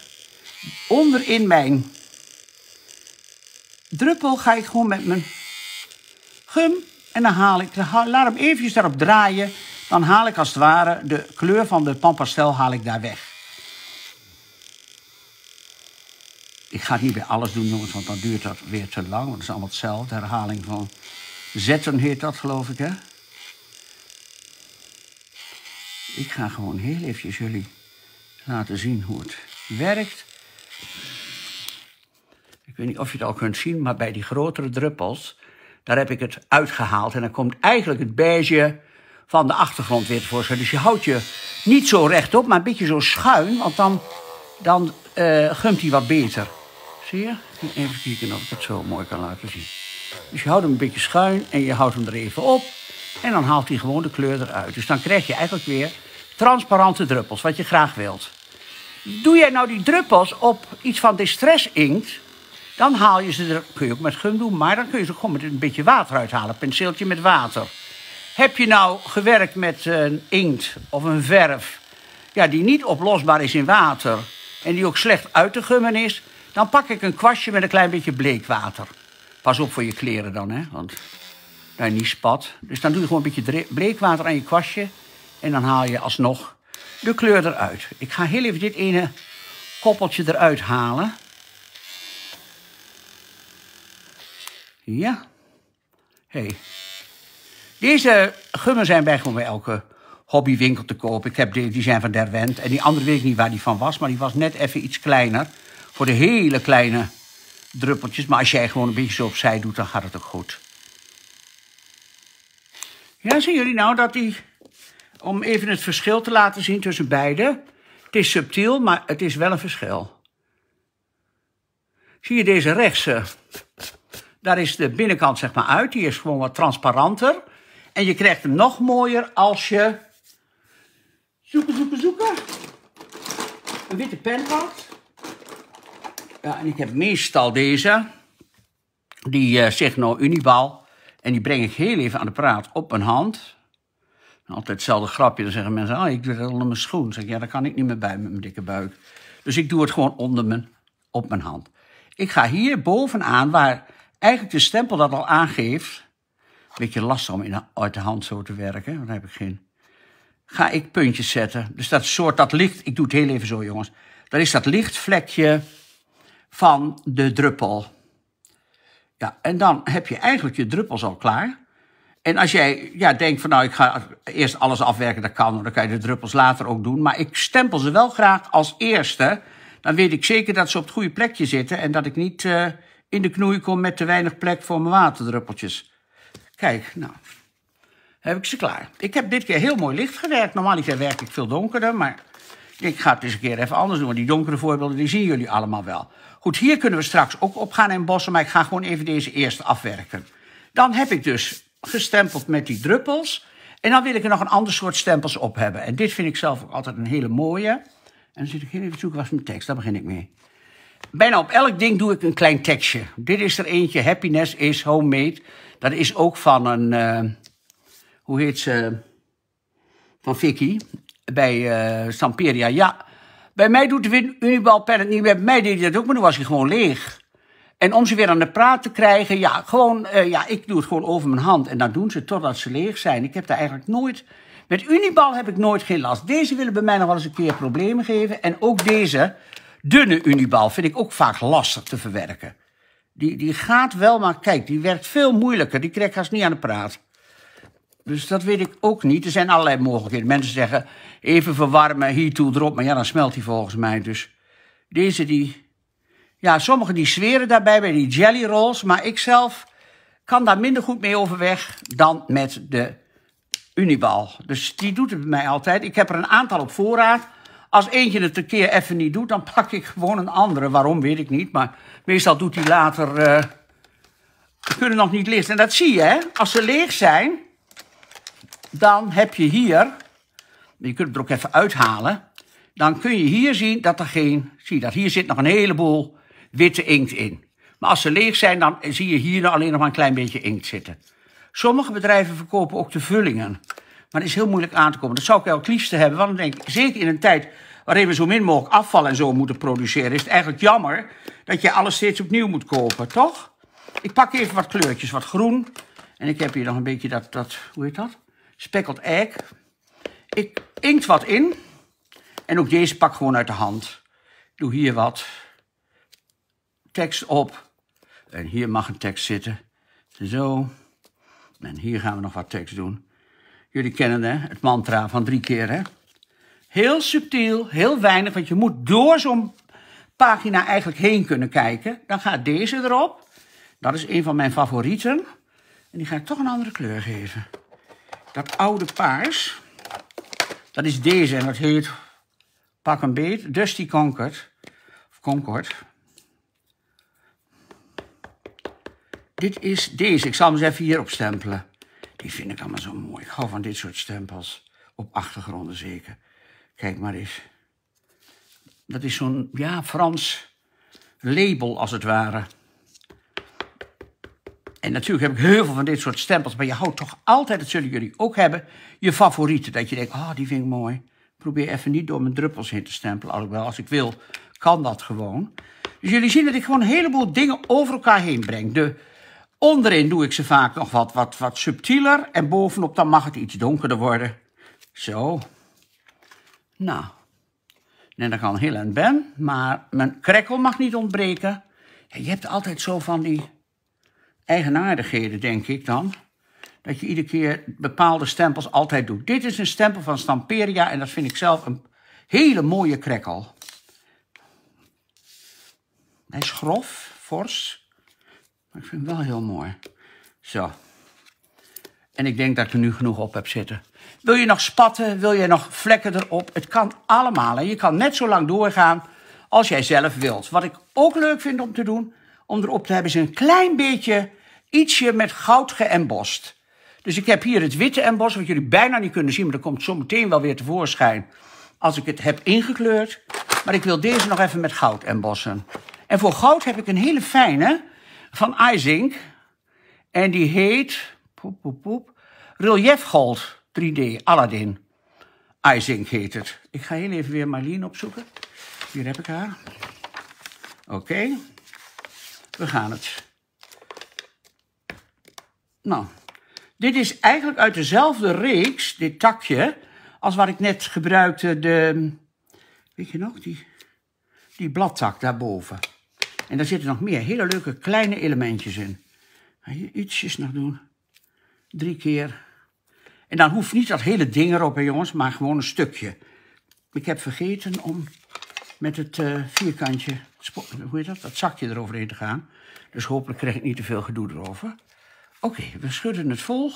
onderin mijn druppel ga ik gewoon met mijn gum. En dan haal ik, de, laat hem eventjes daarop draaien. Dan haal ik als het ware de kleur van de pampastel haal ik daar weg. Ik ga het niet bij alles doen, jongens, want dan duurt dat weer te lang. Want het is allemaal hetzelfde. Herhaling van zetten heet dat, geloof ik, hè? Ik ga gewoon heel eventjes jullie laten zien hoe het werkt. Ik weet niet of je het al kunt zien, maar bij die grotere druppels, daar heb ik het uitgehaald. En dan komt eigenlijk het beige van de achtergrond weer tevoorschijn. Dus je houdt je niet zo rechtop, maar een beetje zo schuin, want dan, dan uh, eh, gumt hij wat beter. Zie je? Even kijken of ik het zo mooi kan laten zien. Dus je houdt hem een beetje schuin en je houdt hem er even op. En dan haalt hij gewoon de kleur eruit. Dus dan krijg je eigenlijk weer transparante druppels, wat je graag wilt. Doe jij nou die druppels op iets van distress inkt, dan haal je ze er, kun je ook met gum doen, maar dan kun je ze gewoon met een beetje water uithalen, penseeltje met water. Heb je nou gewerkt met een inkt of een verf ja, die niet oplosbaar is in water en die ook slecht uit te gummen is, dan pak ik een kwastje met een klein beetje bleekwater. Pas op voor je kleren dan, hè, want daar nou, niet spat. Dus dan doe je gewoon een beetje bleekwater aan je kwastje en dan haal je alsnog de kleur eruit. Ik ga heel even dit ene koppeltje eruit halen. Ja. Hey. Deze gummen zijn bij gewoon bij elke hobbywinkel te kopen. Ik heb die, die zijn van Derwent. En die andere weet ik niet waar die van was. Maar die was net even iets kleiner. Voor de hele kleine druppeltjes. Maar als jij gewoon een beetje zo opzij doet, dan gaat het ook goed. Ja, zien jullie nou dat die om even het verschil te laten zien tussen beide. Het is subtiel, maar het is wel een verschil. Zie je deze rechtse? Daar is de binnenkant zeg maar uit. Die is gewoon wat transparanter. En je krijgt hem nog mooier als je... Zoeken, zoeken, zoeken. Een witte pen had. Ja, en ik heb meestal deze. Die uh, Signo Unibal. En die breng ik heel even aan de praat op een hand. Altijd hetzelfde grapje. Dan zeggen mensen, ah, ik doe dat onder mijn schoen. Dan zeg ik, ja, daar kan ik niet meer bij met mijn dikke buik. Dus ik doe het gewoon onder mijn, op mijn hand. Ik ga hier bovenaan, waar eigenlijk de stempel dat al aangeeft... Beetje lastig om in, uit de hand zo te werken, dan heb ik geen... Ga ik puntjes zetten. Dus dat soort, dat licht... Ik doe het heel even zo, jongens. Dat is dat lichtvlekje van de druppel. Ja, en dan heb je eigenlijk je druppels al klaar. En als jij ja, denkt van nou, ik ga eerst alles afwerken, dat kan, dan kan je de druppels later ook doen. Maar ik stempel ze wel graag als eerste. Dan weet ik zeker dat ze op het goede plekje zitten en dat ik niet eh, in de knoei kom met te weinig plek voor mijn waterdruppeltjes. Kijk, nou, heb ik ze klaar. Ik heb dit keer heel mooi licht gewerkt. Normaal werk ik veel donkerder, maar ik ga het eens een keer even anders doen. Want die donkere voorbeelden, die zien jullie allemaal wel. Goed, hier kunnen we straks ook op gaan embossen, maar ik ga gewoon even deze eerste afwerken. Dan heb ik dus gestempeld met die druppels. En dan wil ik er nog een ander soort stempels op hebben. En dit vind ik zelf ook altijd een hele mooie. En dan zit ik heel even zoeken, was mijn tekst? Daar begin ik mee. Bijna op elk ding doe ik een klein tekstje. Dit is er eentje, happiness is homemade. Dat is ook van een, eh, hoe heet ze, van Vicky, bij uh, eh, Stamperia. Ja, bij mij doet de Uniball Pen het niet meer. Bij mij deed hij dat ook, maar toen was hij gewoon leeg. En om ze weer aan de praat te krijgen, ja, gewoon, eh, ja, ik doe het gewoon over mijn hand. En dan doen ze totdat ze leeg zijn. Ik heb daar eigenlijk nooit, met Unibal heb ik nooit geen last. Deze willen bij mij nog wel eens een keer problemen geven. En ook deze dunne Unibal vind ik ook vaak lastig te verwerken. Die, die gaat wel, maar kijk, die werkt veel moeilijker. Die krijg als niet aan de praat. Dus dat weet ik ook niet. Er zijn allerlei mogelijkheden. Mensen zeggen, even verwarmen, hier toe, erop. Maar ja, dan smelt hij volgens mij. Dus deze die ja, sommigen die zweren daarbij bij die jelly rolls, maar ik zelf kan daar minder goed mee overweg dan met de Unibal. Dus die doet het bij mij altijd. Ik heb er een aantal op voorraad. Als eentje het een keer even niet doet, dan pak ik gewoon een andere. Waarom, weet ik niet. Maar meestal doet die later... Uh, kunnen nog niet licht. En dat zie je, hè. Als ze leeg zijn, dan heb je hier... Je kunt het er ook even uithalen. Dan kun je hier zien dat er geen... Zie je dat? Hier zit nog een heleboel witte inkt in. Maar als ze leeg zijn, dan zie je hier alleen nog maar een klein beetje inkt zitten. Sommige bedrijven verkopen ook de vullingen. Maar dat is heel moeilijk aan te komen. Dat zou ik wel het liefste hebben. Want ik denk, zeker in een tijd waarin we zo min mogelijk afval en zo moeten produceren... is het eigenlijk jammer dat je alles steeds opnieuw moet kopen, toch? Ik pak even wat kleurtjes, wat groen. En ik heb hier nog een beetje dat, dat hoe heet dat? Speckled egg. Ik inkt wat in. En ook deze pak gewoon uit de hand. Ik doe hier wat tekst op. En hier mag een tekst zitten. Zo. En hier gaan we nog wat tekst doen. Jullie kennen hè, het mantra van drie keer, hè? Heel subtiel, heel weinig, want je moet door zo'n pagina eigenlijk heen kunnen kijken. Dan gaat deze erop. Dat is een van mijn favorieten. En die ga ik toch een andere kleur geven. Dat oude paars, dat is deze en dat heet, pak een beet, Dusty Concord. Of Concord, Dit is deze. Ik zal hem eens even hierop stempelen. Die vind ik allemaal zo mooi. Ik hou van dit soort stempels. Op achtergronden zeker. Kijk maar eens. Dat is zo'n, ja, Frans label als het ware. En natuurlijk heb ik heel veel van dit soort stempels. Maar je houdt toch altijd, dat zullen jullie ook hebben, je favorieten. Dat je denkt, oh, die vind ik mooi. Ik probeer even niet door mijn druppels heen te stempelen. Alhoewel, als ik wil, kan dat gewoon. Dus jullie zien dat ik gewoon een heleboel dingen over elkaar heen breng. De Onderin doe ik ze vaak nog wat, wat, wat subtieler. En bovenop dan mag het iets donkerder worden. Zo. Nou. En dan kan heel en ben. Maar mijn krekkel mag niet ontbreken. je hebt altijd zo van die eigenaardigheden, denk ik dan. Dat je iedere keer bepaalde stempels altijd doet. Dit is een stempel van Stamperia. En dat vind ik zelf een hele mooie krekkel. Hij is grof, fors. Maar ik vind hem wel heel mooi. Zo. En ik denk dat ik er nu genoeg op heb zitten. Wil je nog spatten? Wil je nog vlekken erop? Het kan allemaal. En je kan net zo lang doorgaan als jij zelf wilt. Wat ik ook leuk vind om te doen, om erop te hebben, is een klein beetje ietsje met goud geëmbost. Dus ik heb hier het witte emboss, wat jullie bijna niet kunnen zien, maar dat komt zometeen wel weer tevoorschijn als ik het heb ingekleurd. Maar ik wil deze nog even met goud embossen. En voor goud heb ik een hele fijne, van Isink. En die heet, poep, poep, poep, Reliefgold 3D Aladdin. Isink heet het. Ik ga heel even weer Marleen opzoeken. Hier heb ik haar. Oké. We gaan het. Nou, dit is eigenlijk uit dezelfde reeks, dit takje, als wat ik net gebruikte, de, weet je nog, die, die bladtak daarboven. En daar zitten nog meer hele leuke kleine elementjes in. Ga je ietsjes nog doen. Drie keer. En dan hoeft niet dat hele ding erop, hè jongens, maar gewoon een stukje. Ik heb vergeten om met het eh, vierkantje, hoe heet dat, dat zakje eroverheen te gaan. Dus hopelijk krijg ik niet te veel gedoe erover. Oké, we schudden het vol.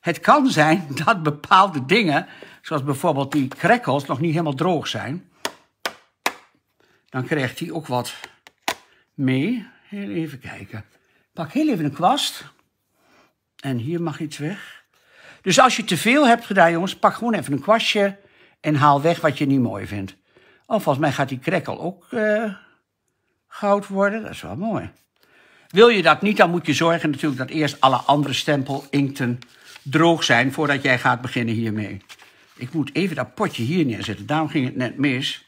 Het kan zijn dat bepaalde dingen, zoals bijvoorbeeld die krekels, nog niet helemaal droog zijn. Dan krijgt hij ook wat mee. Heel even kijken. Pak heel even een kwast. En hier mag iets weg. Dus als je te veel hebt gedaan, jongens, pak gewoon even een kwastje en haal weg wat je niet mooi vindt. Oh, volgens mij gaat die krekkel ook eh, goud worden. Dat is wel mooi. Wil je dat niet, dan moet je zorgen natuurlijk dat eerst alle andere stempel droog zijn voordat jij gaat beginnen hiermee. Ik moet even dat potje hier neerzetten. Daarom ging het net mis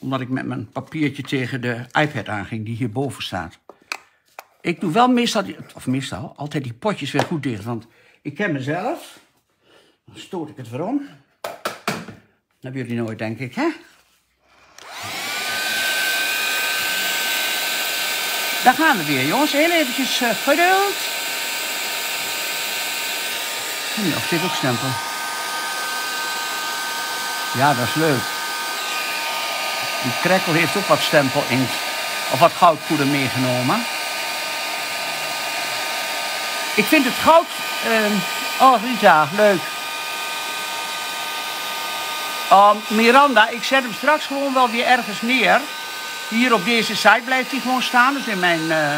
omdat ik met mijn papiertje tegen de iPad aanging die hierboven staat. Ik doe wel meestal, of meestal, altijd die potjes weer goed dicht. Want ik ken mezelf. Dan stoot ik het weer om. Dat hebben jullie nooit, denk ik, hè? Daar gaan we weer, jongens. Heel eventjes uh, geduld. Hm, of dit ook stempel. Ja, dat is leuk. Die krekel heeft ook wat stempel in of wat goudpoeder meegenomen. Ik vind het goud... Eh, oh, Rita, leuk. Ehm, Miranda, ik zet hem straks gewoon wel weer ergens neer. Hier op deze site blijft hij gewoon staan, dus in mijn, eh,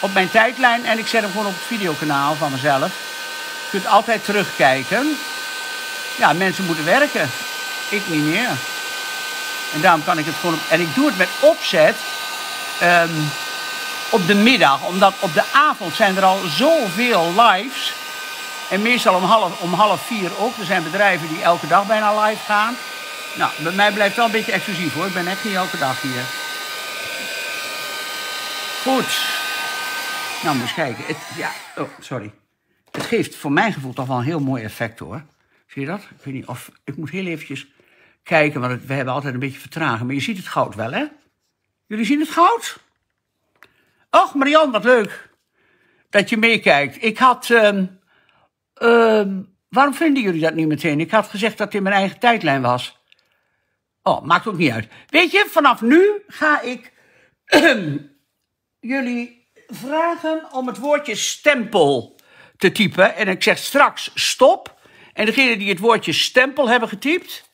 op mijn tijdlijn. En ik zet hem gewoon op het videokanaal van mezelf. Je kunt altijd terugkijken. Ja, mensen moeten werken. Ik niet meer. En daarom kan ik het gewoon... en ik doe het met opzet um, op de middag. Omdat op de avond zijn er al zoveel lives. En meestal om half, om half vier ook. Er zijn bedrijven die elke dag bijna live gaan. Nou, bij mij blijft wel een beetje exclusief hoor. Ik ben echt niet elke dag hier. Goed. Nou, moet eens kijken. Het, ja, oh, sorry. Het geeft voor mijn gevoel toch wel een heel mooi effect hoor. Zie je dat? Ik weet niet of... Ik moet heel eventjes kijken, want we hebben altijd een beetje vertraging. Maar je ziet het goud wel, hè? Jullie zien het goud? Ach, Marianne, wat leuk dat je meekijkt. Ik had... Ehm, ehm, waarom vinden jullie dat niet meteen? Ik had gezegd dat het in mijn eigen tijdlijn was. Oh, maakt ook niet uit. Weet je, vanaf nu ga ik jullie vragen om het woordje stempel te typen. En ik zeg straks stop. En degenen die het woordje stempel hebben getypt,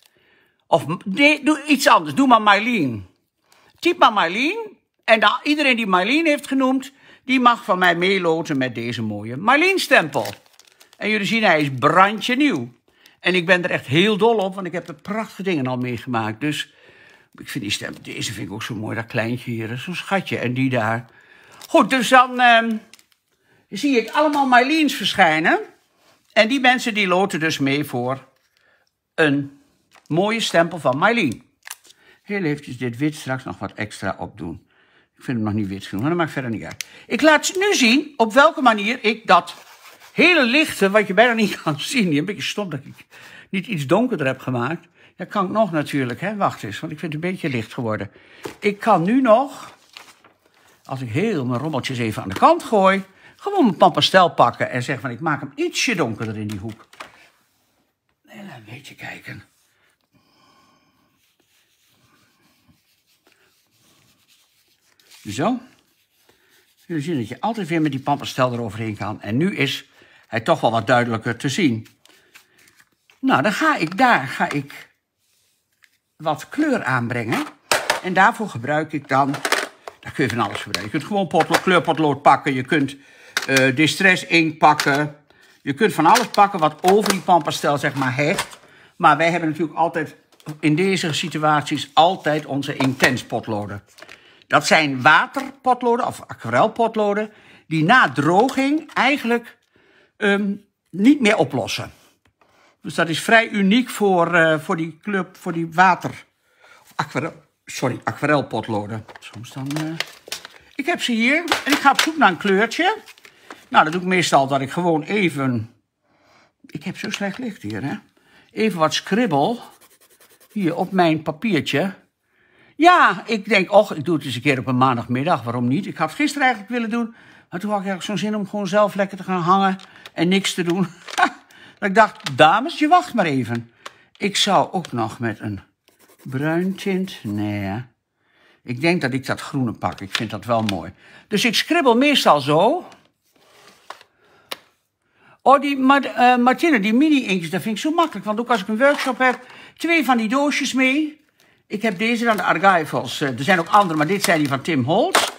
of nee, doe iets anders. Doe maar Marleen. Typ maar Marleen. En dan, iedereen die Marleen heeft genoemd, die mag van mij meeloten met deze mooie Marleen-stempel. En jullie zien, hij is brandje nieuw. En ik ben er echt heel dol op, want ik heb er prachtige dingen al meegemaakt. Dus ik vind die stem, deze vind ik ook zo mooi, dat kleintje hier, zo'n schatje. En die daar. Goed, dus dan ehm, zie ik allemaal Marleens verschijnen. En die mensen die loten dus mee voor een Mooie stempel van Mylene. Heel eventjes dit wit straks nog wat extra opdoen. Ik vind hem nog niet wit genoeg, maar dat maakt verder niet uit. Ik laat nu zien op welke manier ik dat hele lichte, wat je bijna niet kan zien. Een beetje stom dat ik niet iets donkerder heb gemaakt. Dat kan ik nog natuurlijk, hè. Wacht eens, want ik vind het een beetje licht geworden. Ik kan nu nog, als ik heel mijn rommeltjes even aan de kant gooi... gewoon mijn pampastel pakken en zeg van... ik maak hem ietsje donkerder in die hoek. En een beetje kijken. Zo. Jullie zien dat je altijd weer met die pamperstel eroverheen kan. En nu is hij toch wel wat duidelijker te zien. Nou, dan ga ik daar ga ik wat kleur aanbrengen. En daarvoor gebruik ik dan... Daar kun je van alles gebruiken. Je kunt gewoon potlood, kleurpotlood pakken. Je kunt eh, distress inkt pakken. Je kunt van alles pakken wat over die pamperstel zeg maar hecht. Maar wij hebben natuurlijk altijd in deze situaties altijd onze intense potloden. Dat zijn waterpotloden of aquarelpotloden die na droging eigenlijk ehm, niet meer oplossen. Dus dat is vrij uniek voor, eh, voor die club, voor die water. Aquarel, sorry, aquarelpotloden. Soms dan. Eh, ik heb ze hier en ik ga op zoek naar een kleurtje. Nou, dat doe ik meestal dat ik gewoon even. Ik heb zo slecht licht hier, hè? Even wat scribbel hier op mijn papiertje. Ja, ik denk, och, ik doe het eens een keer op een maandagmiddag. Waarom niet? Ik had gisteren eigenlijk willen doen. Maar toen had ik eigenlijk zo'n zin om gewoon zelf lekker te gaan hangen en niks te doen. dat ik dacht, dames, je wacht maar even. Ik zou ook nog met een bruin tint, nee Ik denk dat ik dat groene pak. Ik vind dat wel mooi. Dus ik scribbel meestal zo. Oh, die eh, Martina, die mini-inks, dat vind ik zo makkelijk. Want ook als ik een workshop heb, twee van die doosjes mee. Ik heb deze dan, de Argivals. Eh, er zijn ook andere, maar dit zijn die van Tim Holt.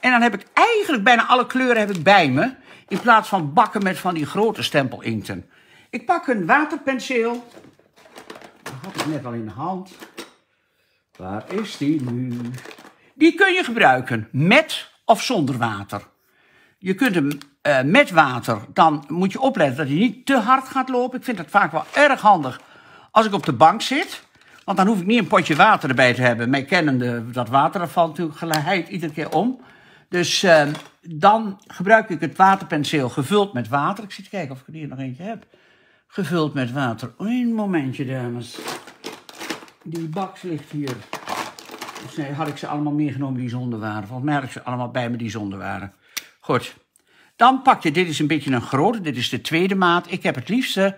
En dan heb ik eigenlijk bijna alle kleuren heb ik bij me. In plaats van bakken met van die grote stempelinkten. Ik pak een waterpenseel. Dat had ik net al in de hand. Waar is die nu? Die kun je gebruiken met of zonder water. Je kunt hem eh, met water, dan moet je opletten dat hij niet te hard gaat lopen. Ik vind dat vaak wel erg handig als ik op de bank zit. Want dan hoef ik niet een potje water erbij te hebben. Mij kennende, dat water valt natuurlijk gelijkheid iedere keer om. Dus ehm, dan gebruik ik het waterpenseel gevuld met water. Ik zit te kijken of ik er hier nog eentje heb. Gevuld met water. Oh, een momentje, dames. Die bak ligt hier. Dus nee, had ik ze allemaal meegenomen die zonde waren. Volgens mij ik ze allemaal bij me die zonde waren. Goed. Dan pak je, dit is een beetje een grote, dit is de tweede maat. Ik heb het liefste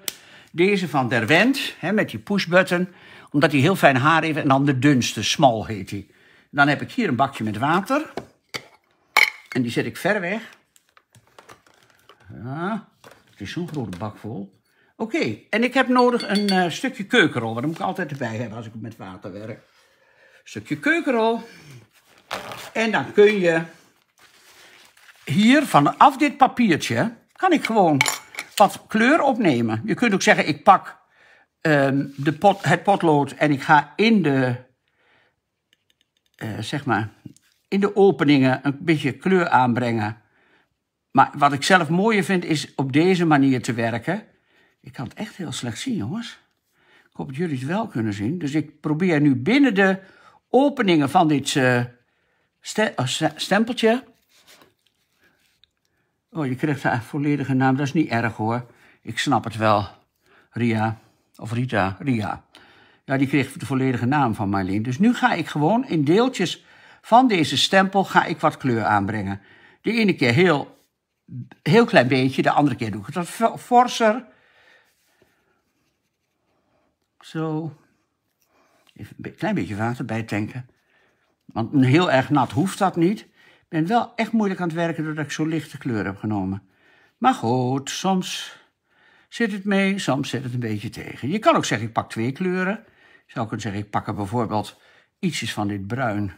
deze van Derwent, hè, met die pushbutton omdat hij heel fijn haar heeft en dan de dunste, smal heet hij. Dan heb ik hier een bakje met water. En die zet ik ver weg. Ja, het is zo'n grote bak vol. Oké, en ik heb nodig een eh, stukje keukenrol. Dat moet ik altijd erbij hebben als ik met water werk. stukje keukenrol. En dan kun je hier vanaf dit papiertje, kan ik gewoon wat kleur opnemen. Je kunt ook zeggen, ik pak Ehm, de pot, het potlood en ik ga in de, eh, zeg maar, in de openingen een beetje kleur aanbrengen. Maar wat ik zelf mooier vind, is op deze manier te werken. Ik kan het echt heel slecht zien, jongens. Ik hoop dat jullie het wel kunnen zien. Dus ik probeer nu binnen de openingen van dit eh, oh, stempeltje... Oh, je krijgt een volledige naam. Dat is niet erg, hoor. Ik snap het wel, Ria. Of Rita, Ria. Ja, die kreeg de volledige naam van Marleen. Dus nu ga ik gewoon in deeltjes van deze stempel ga ik wat kleur aanbrengen. De ene keer heel, heel klein beetje, de andere keer doe ik het wat forser. Zo. Even een klein beetje water bijtanken. Want heel erg nat hoeft dat niet. Ik ben wel echt moeilijk aan het werken doordat ik zo lichte kleur heb genomen. Maar goed, soms zit het mee, soms zit het een beetje tegen. Je kan ook zeggen, ik pak twee kleuren. Je zou kunnen zeggen, ik pak er bijvoorbeeld ietsjes van dit bruin.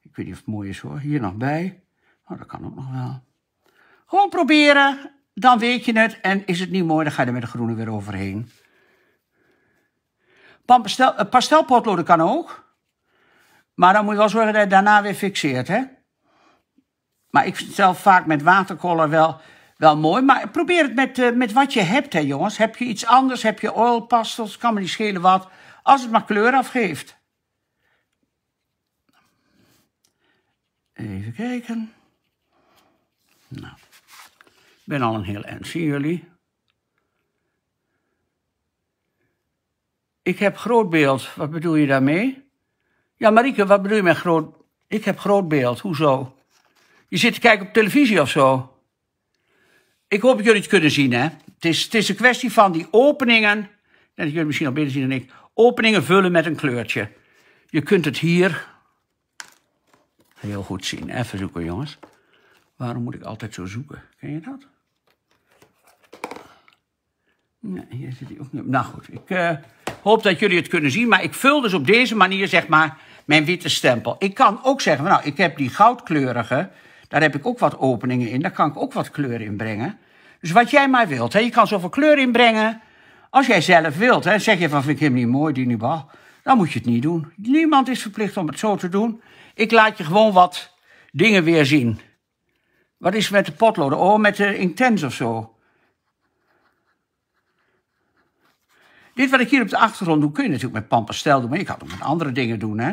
Ik weet niet of het mooi is hoor. Hier nog bij. Oh, dat kan ook nog wel. Gewoon proberen, dan weet je het. En is het niet mooi, dan ga je er met de groene weer overheen. Pastel, eh, pastelpotloden kan ook. Maar dan moet je wel zorgen dat je daarna weer fixeert, hè? Maar ik stel vaak met waterkoller wel wel mooi. Maar probeer het met, eh, met wat je hebt, hè jongens. Heb je iets anders? Heb je oilpastels? Kan me niet schelen wat. Als het maar kleur afgeeft. Even kijken. Nou. Ik ben al een heel eind. Zien jullie? Ik heb groot beeld. Wat bedoel je daarmee? Ja, Marike, wat bedoel je met groot... Ik heb groot beeld. Hoezo? Je zit te kijken op televisie of zo? Ik hoop dat jullie het kunnen zien. Hè? Het, is, het is een kwestie van die openingen. Dat jullie misschien al beter zien dan ik. Openingen vullen met een kleurtje. Je kunt het hier heel goed zien. Even zoeken, jongens. Waarom moet ik altijd zo zoeken? Ken je dat? Nee, hier zit hij ook niet Nou goed, ik eh, hoop dat jullie het kunnen zien. Maar ik vul dus op deze manier, zeg maar, mijn witte stempel. Ik kan ook zeggen, nou, ik heb die goudkleurige daar heb ik ook wat openingen in. Daar kan ik ook wat kleur in brengen. Dus wat jij maar wilt. Hè? Je kan zoveel kleur inbrengen als jij zelf wilt. Hè? Zeg je van, vind ik hem niet mooi, die bal. Dan moet je het niet doen. Niemand is verplicht om het zo te doen. Ik laat je gewoon wat dingen weer zien. Wat is met de potloden? Oh, met de intens of zo. Dit wat ik hier op de achtergrond doe, kun je natuurlijk met pampastel doen. Maar je kan het ook met andere dingen doen, hè.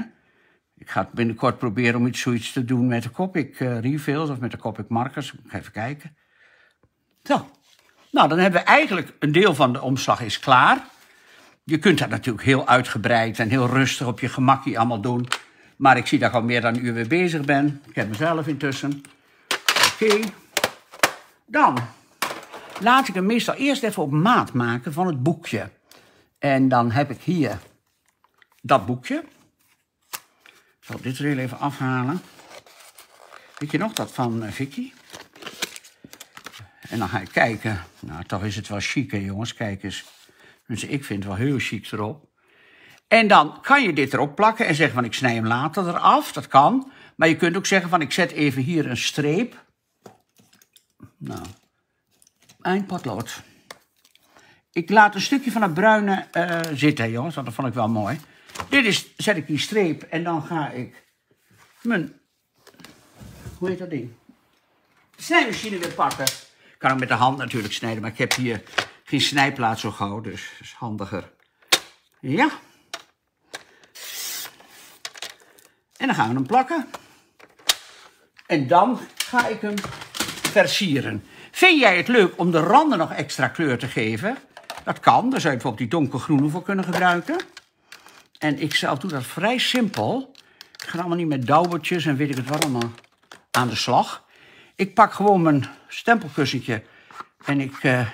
Ik ga binnenkort proberen om iets zoiets te doen met de Copic eh, refills of met de Copic markers. Even kijken. Zo. Nou, dan hebben we eigenlijk een deel van de omslag is klaar. Je kunt dat natuurlijk heel uitgebreid en heel rustig op je gemakje allemaal doen. Maar ik zie dat ik al meer dan een uur weer bezig ben. Ik heb mezelf intussen. Oké. Dan laat ik hem meestal eerst even op maat maken van het boekje. En dan heb ik hier dat boekje. Ik zal dit er even afhalen. Weet je nog dat van eh, Vicky? En dan ga ik kijken. Nou, toch is het wel chic, hè, jongens. Kijk eens. Dus ik vind het wel heel chic erop. En dan kan je dit erop plakken en zeggen van ik snij hem later eraf. Dat kan. Maar je kunt ook zeggen van ik zet even hier een streep. Nou, potlood. Ik laat een stukje van het bruine eh, zitten, jongens. Want dat vond ik wel mooi. Dit is, zet ik die streep en dan ga ik mijn, hoe heet dat ding? De snijmachine weer pakken. Ik kan hem met de hand natuurlijk snijden, maar ik heb hier geen snijplaat zo gauw, dus is handiger. Ja. En dan gaan we hem plakken. En dan ga ik hem versieren. Vind jij het leuk om de randen nog extra kleur te geven? Dat kan, daar zou je bijvoorbeeld die donkergroene voor kunnen gebruiken. En ik doe dat vrij simpel. Ik ga allemaal niet met douweltjes en weet ik het wat allemaal aan de slag. Ik pak gewoon mijn stempelkussentje en ik eh,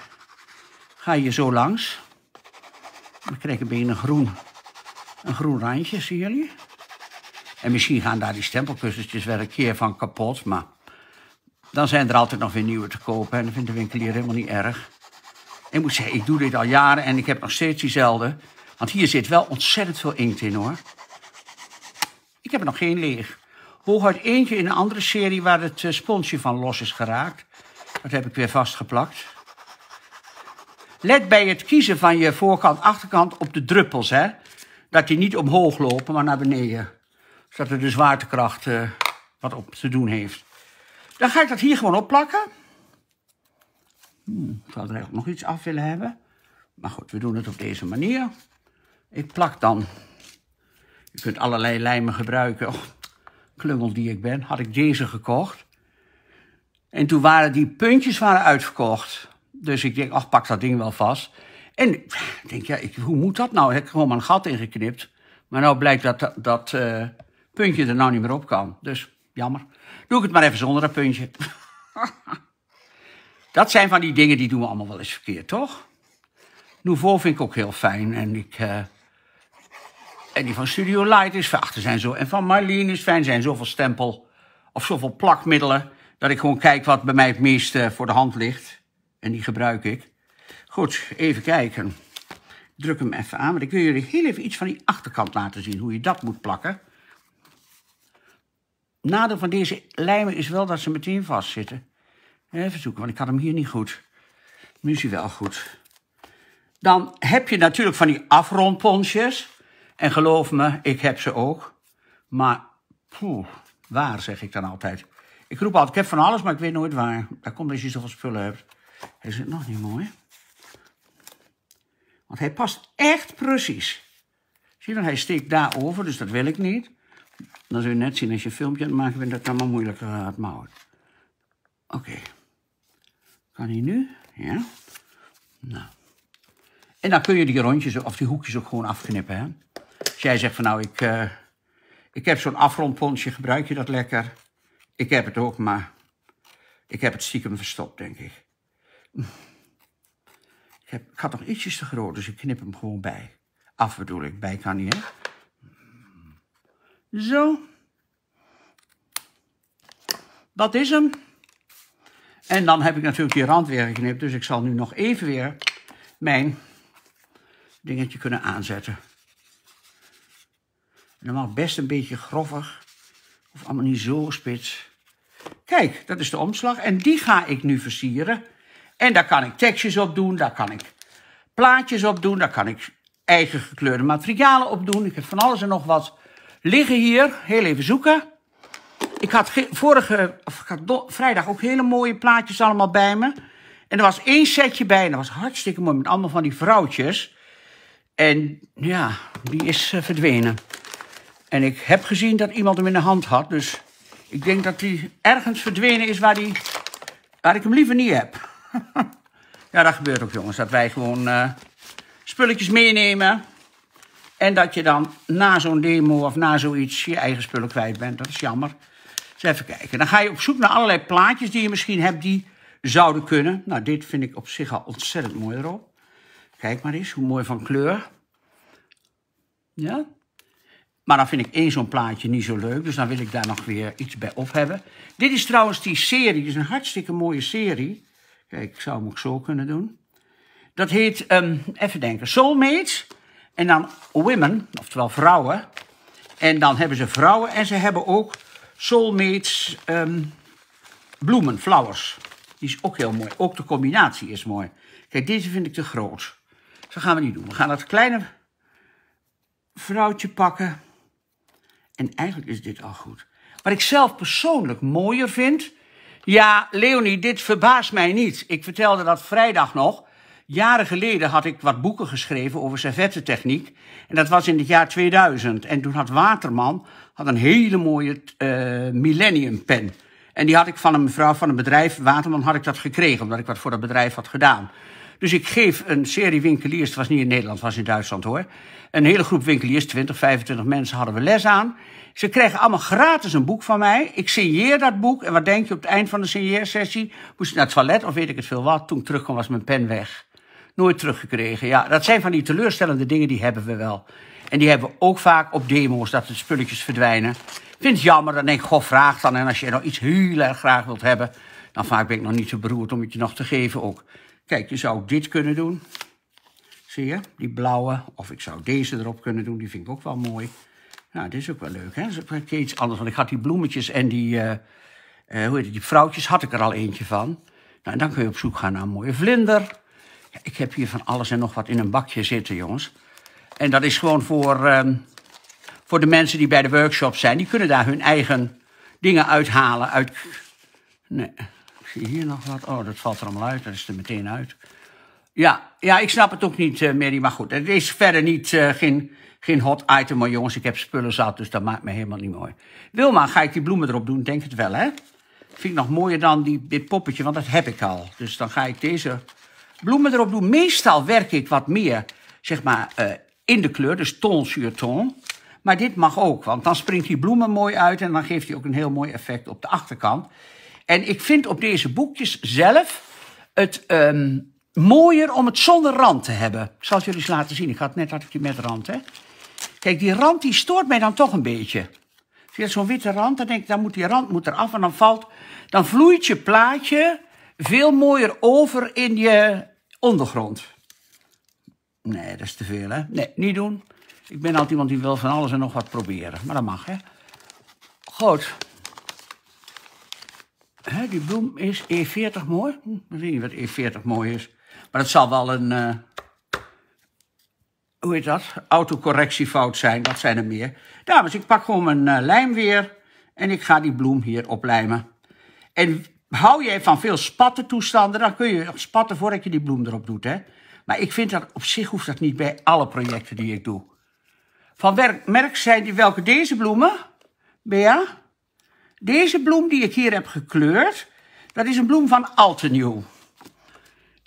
ga hier zo langs. Dan krijg ik een beetje een groen, een groen randje, zien jullie? En misschien gaan daar die stempelkussentjes wel een keer van kapot, maar dan zijn er altijd nog weer nieuwe te kopen. En dat vindt de winkelier helemaal niet erg. Ik moet zeggen, ik doe dit al jaren en ik heb nog steeds diezelfde. Want hier zit wel ontzettend veel inkt in, hoor. Ik heb er nog geen leeg. Hooguit eentje in een andere serie waar het eh, sponsje van los is geraakt. Dat heb ik weer vastgeplakt. Let bij het kiezen van je voorkant, achterkant op de druppels, hè. Dat die niet omhoog lopen, maar naar beneden. Zodat er de dus zwaartekracht eh, wat op te doen heeft. Dan ga ik dat hier gewoon opplakken. Hmm, ik zou er eigenlijk nog iets af willen hebben. Maar goed, we doen het op deze manier. Ik plak dan. Je kunt allerlei lijmen gebruiken. Oh, klungel die ik ben, had ik deze gekocht. En toen waren die puntjes waren uitverkocht. Dus ik denk, ach, pak dat ding wel vast. En ik denk, ja, ik, hoe moet dat nou? Ik heb gewoon maar een gat ingeknipt. Maar nou blijkt dat dat, eh, puntje er nou niet meer op kan. Dus jammer. Doe ik het maar even zonder dat puntje. dat zijn van die dingen die doen we allemaal wel eens verkeerd, toch? Nouveau vind ik ook heel fijn. En ik, eh, en die van Studio Light is achter zijn zo. En van Marleen is fijn zijn zoveel stempel. Of zoveel plakmiddelen. Dat ik gewoon kijk wat bij mij het meeste eh, voor de hand ligt. En die gebruik ik. Goed, even kijken. Druk hem even aan. Want ik wil jullie heel even iets van die achterkant laten zien. Hoe je dat moet plakken. Nadeel van deze lijmen is wel dat ze meteen vastzitten. Even zoeken, want ik had hem hier niet goed. Nu is hij wel goed. Dan heb je natuurlijk van die afrondponsjes. En geloof me, ik heb ze ook. Maar, poeh, waar zeg ik dan altijd? Ik roep altijd, ik heb van alles, maar ik weet nooit waar. Dat komt als je zoveel spullen hebt. Is het nog niet mooi? Want hij past echt precies. Zie je, hij steekt daarover, dus dat wil ik niet. Dan zul je net zien als je een filmpje aan het maken dat het allemaal moeilijker gaat mouwen. Oké. Kan hij nu? Ja. Nou. En dan kun je die rondjes of die hoekjes ook gewoon afknippen, hè. Als jij zegt van nou, ik, eh, ik heb zo'n afrondponsje, gebruik je dat lekker? Ik heb het ook, maar ik heb het stiekem verstopt, denk ik. Ik, heb, ik had nog ietsjes te groot, dus ik knip hem gewoon bij. Af bedoel ik, bij kan niet, hè? Zo. Dat is hem. En dan heb ik natuurlijk die rand weer geknipt, dus ik zal nu nog even weer mijn dingetje kunnen aanzetten. Normaal best een beetje grovig. Of allemaal niet zo spits. Kijk, dat is de omslag. En die ga ik nu versieren. En daar kan ik tekstjes op doen. Daar kan ik plaatjes op doen. Daar kan ik eigen gekleurde materialen op doen. Ik heb van alles en nog wat liggen hier. Heel even zoeken. Ik had vorige, of ik had vrijdag ook hele mooie plaatjes allemaal bij me. En er was één setje bij en dat was hartstikke mooi met allemaal van die vrouwtjes. En ja, die is eh, verdwenen. En ik heb gezien dat iemand hem in de hand had. Dus ik denk dat hij ergens verdwenen is waar, die, waar ik hem liever niet heb. ja, dat gebeurt ook, jongens. Dat wij gewoon eh, spulletjes meenemen. En dat je dan na zo'n demo of na zoiets je eigen spullen kwijt bent. Dat is jammer. Dus even kijken. Dan ga je op zoek naar allerlei plaatjes die je misschien hebt die zouden kunnen. Nou, dit vind ik op zich al ontzettend mooi erop. Kijk maar eens, hoe mooi van kleur. Ja, maar dan vind ik één zo'n plaatje niet zo leuk, dus dan wil ik daar nog weer iets bij op hebben. Dit is trouwens die serie, dit is een hartstikke mooie serie. Kijk, ik zou hem ook zo kunnen doen. Dat heet, ehm, even denken, Soulmates. En dan women, oftewel vrouwen. En dan hebben ze vrouwen en ze hebben ook soulmates ehm, bloemen, flowers. Die is ook heel mooi. Ook de combinatie is mooi. Kijk, deze vind ik te groot. zo dat gaan we niet doen. We gaan dat kleine vrouwtje pakken. En eigenlijk is dit al goed. Wat ik zelf persoonlijk mooier vind. Ja, Leonie, dit verbaast mij niet. Ik vertelde dat vrijdag nog. Jaren geleden had ik wat boeken geschreven over servettentechniek. En dat was in het jaar 2000. En toen had Waterman had een hele mooie uh, eh, Millennium pen. En die had ik van een mevrouw van een bedrijf, Waterman, had ik dat gekregen. Omdat ik wat voor dat bedrijf had gedaan. Dus ik geef een serie winkeliers, het was niet in Nederland, het was in Duitsland hoor. Een hele groep winkeliers, 20, 25 mensen hadden we les aan. Ze kregen allemaal gratis een boek van mij. Ik signeer dat boek. En wat denk je, op het eind van de signeersessie moest ik naar het toilet of weet ik het veel wat. Toen ik terugkwam was mijn pen weg. Nooit teruggekregen. Ja, dat zijn van die teleurstellende dingen, die hebben we wel. En die hebben we ook vaak op demo's, dat de spulletjes verdwijnen. Ik vind het jammer, dan denk ik, goh, vraag dan. En als je nou iets heel erg graag wilt hebben, dan vaak ben ik nog niet zo beroerd om het je nog te geven ook. Kijk, je zou dit kunnen doen. Zie je? Die blauwe. Of ik zou deze erop kunnen doen. Die vind ik ook wel mooi. Nou, dit is ook wel leuk, hè? Dat is iets anders. Want ik had die bloemetjes en die, eh, eh, hoe heet het, die vrouwtjes had ik er al eentje van. Nou, en dan kun je op zoek gaan naar een mooie vlinder. ik heb hier van alles en nog wat in een bakje zitten, jongens. En dat is gewoon voor, ehm, voor de mensen die bij de workshop zijn. Die kunnen daar hun eigen dingen uithalen. Uit... Nee, Zie hier nog wat? Oh, dat valt er allemaal uit. Dat is er meteen uit. Ja, ja ik snap het ook niet, eh, Mary. Maar goed, het is verder niet, eh, geen, geen hot item. Maar jongens, ik heb spullen zat, dus dat maakt me helemaal niet mooi. Wilma, ga ik die bloemen erop doen? Denk het wel, hè? Vind ik nog mooier dan die, dit poppetje, want dat heb ik al. Dus dan ga ik deze bloemen erop doen. Meestal werk ik wat meer, zeg maar, eh, in de kleur. Dus ton sur ton. Maar dit mag ook, want dan springt die bloemen mooi uit... en dan geeft hij ook een heel mooi effect op de achterkant. En ik vind op deze boekjes zelf het ehm, mooier om het zonder rand te hebben. Ik zal het jullie eens laten zien. Ik had net had ik die met rand, hè. Kijk, die rand die stoort mij dan toch een beetje. Zie je zo'n witte rand? Dan denk ik, dan moet die rand moet eraf en dan valt... Dan vloeit je plaatje veel mooier over in je ondergrond. Nee, dat is te veel, hè? Nee, niet doen. Ik ben altijd iemand die wil van alles en nog wat proberen. Maar dat mag, hè? Goed die bloem is E40 mooi. Hm, ik weet niet wat E40 mooi is. Maar het zal wel een... Uh, hoe heet dat? Autocorrectiefout zijn. Dat zijn er meer. Dames, ik pak gewoon mijn eh, lijm weer. En ik ga die bloem hier oplijmen. En hou jij van veel spattentoestanden... dan kun je spatten voordat je die bloem erop doet, hè. Maar ik vind dat op zich hoeft dat niet bij alle projecten die ik doe. Van merk zijn die welke deze bloemen, Bea? Deze bloem die ik hier heb gekleurd, dat is een bloem van Altenew.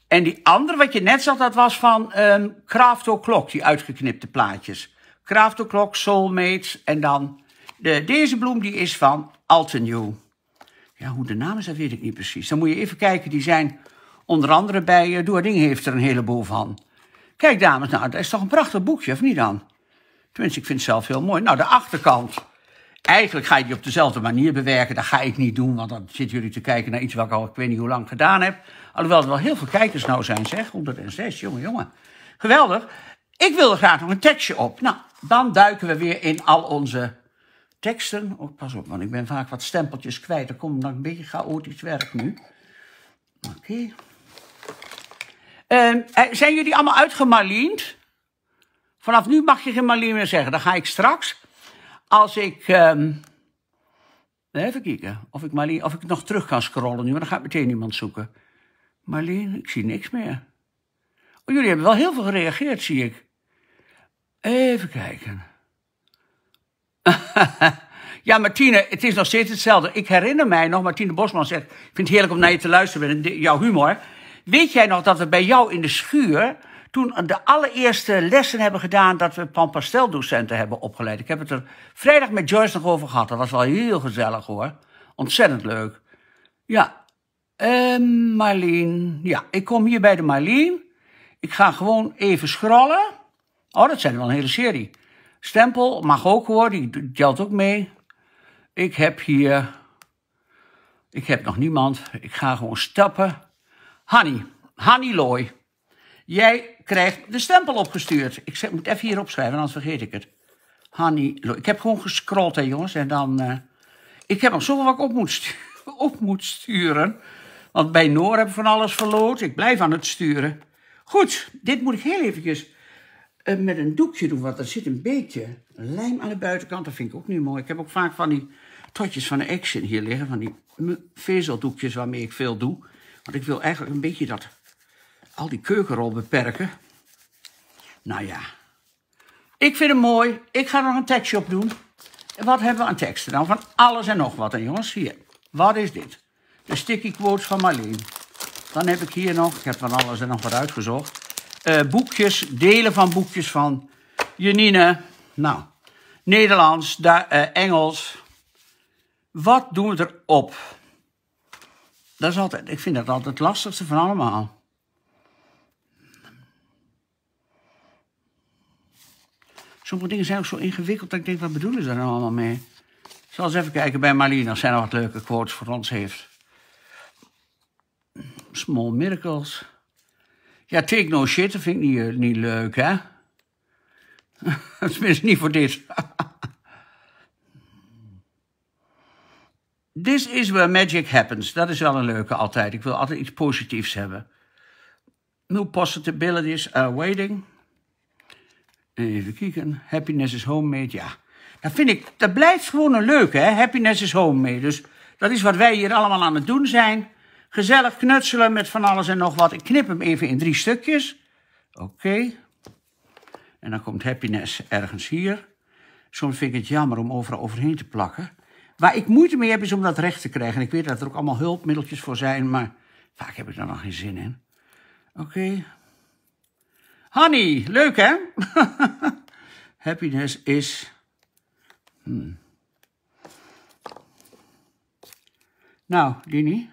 En die andere wat je net zag, dat was van um, ehm, Craft O'Clock, die uitgeknipte plaatjes. Craft O'Clock, Soulmates en dan de, deze bloem die is van Altenew. Ja, hoe de naam is, dat weet ik niet precies. Dan moet je even kijken, die zijn onder andere bij uh, eh, Doording heeft er een heleboel van. Kijk dames, nou dat is toch een prachtig boekje, of niet dan? Tenminste, ik vind het zelf heel mooi. Nou, de achterkant. Eigenlijk ga je die op dezelfde manier bewerken. Dat ga ik niet doen, want dan zitten jullie te kijken naar iets wat ik al ik weet niet hoe lang gedaan heb. Alhoewel er wel heel veel kijkers nou zijn, zeg. 106, jongen, jongen. Geweldig. Ik wil er graag nog een tekstje op. Nou, dan duiken we weer in al onze teksten. Oh, pas op, want ik ben vaak wat stempeltjes kwijt. Er komt nog een beetje chaotisch werk nu. Oké. Okay. Ehm, eh, zijn jullie allemaal uitgemaliend? Vanaf nu mag je geen malien meer zeggen. Dan ga ik straks als ik. Ehm, even kijken. Of ik, Marleen, of ik nog terug kan scrollen nu, maar dan gaat meteen iemand zoeken. Marleen, ik zie niks meer. Oh, jullie hebben wel heel veel gereageerd, zie ik. Even kijken. ja, Martine, het is nog steeds hetzelfde. Ik herinner mij nog, Martine Bosman zegt... Ik vind het heerlijk om naar je te luisteren met jouw humor. Weet jij nog dat we bij jou in de schuur toen de allereerste lessen hebben gedaan dat we docenten hebben opgeleid. Ik heb het er vrijdag met Joyce nog over gehad. Dat was wel heel gezellig hoor. Ontzettend leuk. Ja, ehm, Marleen. Ja, ik kom hier bij de Marleen. Ik ga gewoon even scrollen. Oh, dat zijn wel een hele serie. Stempel mag ook hoor, die telt ook mee. Ik heb hier... Ik heb nog niemand. Ik ga gewoon stappen. Hanny, Hanny Loy. Jij krijgt de stempel opgestuurd. Ik zeg, moet even hier opschrijven, anders vergeet ik het. Honey, ik heb gewoon gescrollt, hè, jongens. En dan. Eh, ik heb nog zoveel wat ik op moet, sturen. Want bij Noor heb ik van alles verloot. Ik blijf aan het sturen. Goed, dit moet ik heel eventjes eh, met een doekje doen. Want er zit een beetje lijm aan de buitenkant. Dat vind ik ook niet mooi. Ik heb ook vaak van die totjes van de Action hier liggen. Van die vezeldoekjes waarmee ik veel doe. Want ik wil eigenlijk een beetje dat al die keukenrol beperken. Nou ja, ik vind hem mooi. Ik ga er nog een tekstje op doen. wat hebben we aan teksten dan? Van alles en nog wat. En jongens, hier. Wat is dit? De sticky quotes van Marleen. Dan heb ik hier nog, ik heb van alles en nog wat uitgezocht. Eh, boekjes, delen van boekjes van Janine. Nou, Nederlands, eh, Engels. Wat doen we erop? Dat is altijd, ik vind dat altijd het lastigste van allemaal. sommige dingen zijn ook zo ingewikkeld dat ik denk, wat bedoelen ze daar nou allemaal mee? Ik zal eens even kijken bij Marlene of zij nog wat leuke quotes voor ons heeft. Small miracles. Ja, take no shit, dat vind ik niet, eh, niet leuk, hè? Tenminste, niet voor dit. This is where magic happens. Dat is wel een leuke altijd. Ik wil altijd iets positiefs hebben. New possibilities are waiting. Even kijken. Happiness is homemade, ja. Dat vind ik, dat blijft gewoon een leuk. hè? Happiness is homemade. Dus dat is wat wij hier allemaal aan het doen zijn. Gezellig knutselen met van alles en nog wat. Ik knip hem even in drie stukjes. Oké. En dan komt happiness ergens hier. Soms vind ik het jammer om overal overheen te plakken. Waar ik moeite mee heb is om dat recht te krijgen. En Ik weet dat er ook allemaal hulpmiddeltjes voor zijn, maar vaak heb ik daar nog geen zin in. Oké, Honey, leuk hè? Happiness is... Hmm. Nou, die niet.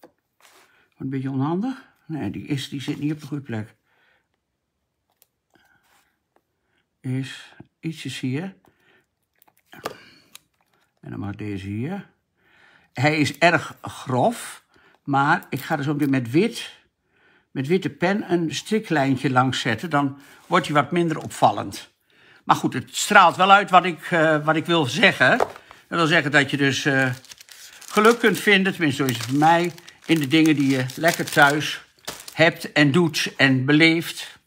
Wordt een beetje onhandig. Nee, die, is, die zit niet op de goede plek. Is ietsjes hier. En dan mag deze hier. Hij is erg grof, maar ik ga dus zo weer met wit met witte pen een striklijntje langs zetten. Dan wordt hij wat minder opvallend. Maar goed, het straalt wel uit wat ik, eh, wat ik wil zeggen. Dat wil zeggen dat je dus eh, geluk kunt vinden, tenminste zo is het voor mij... in de dingen die je lekker thuis hebt en doet en beleeft.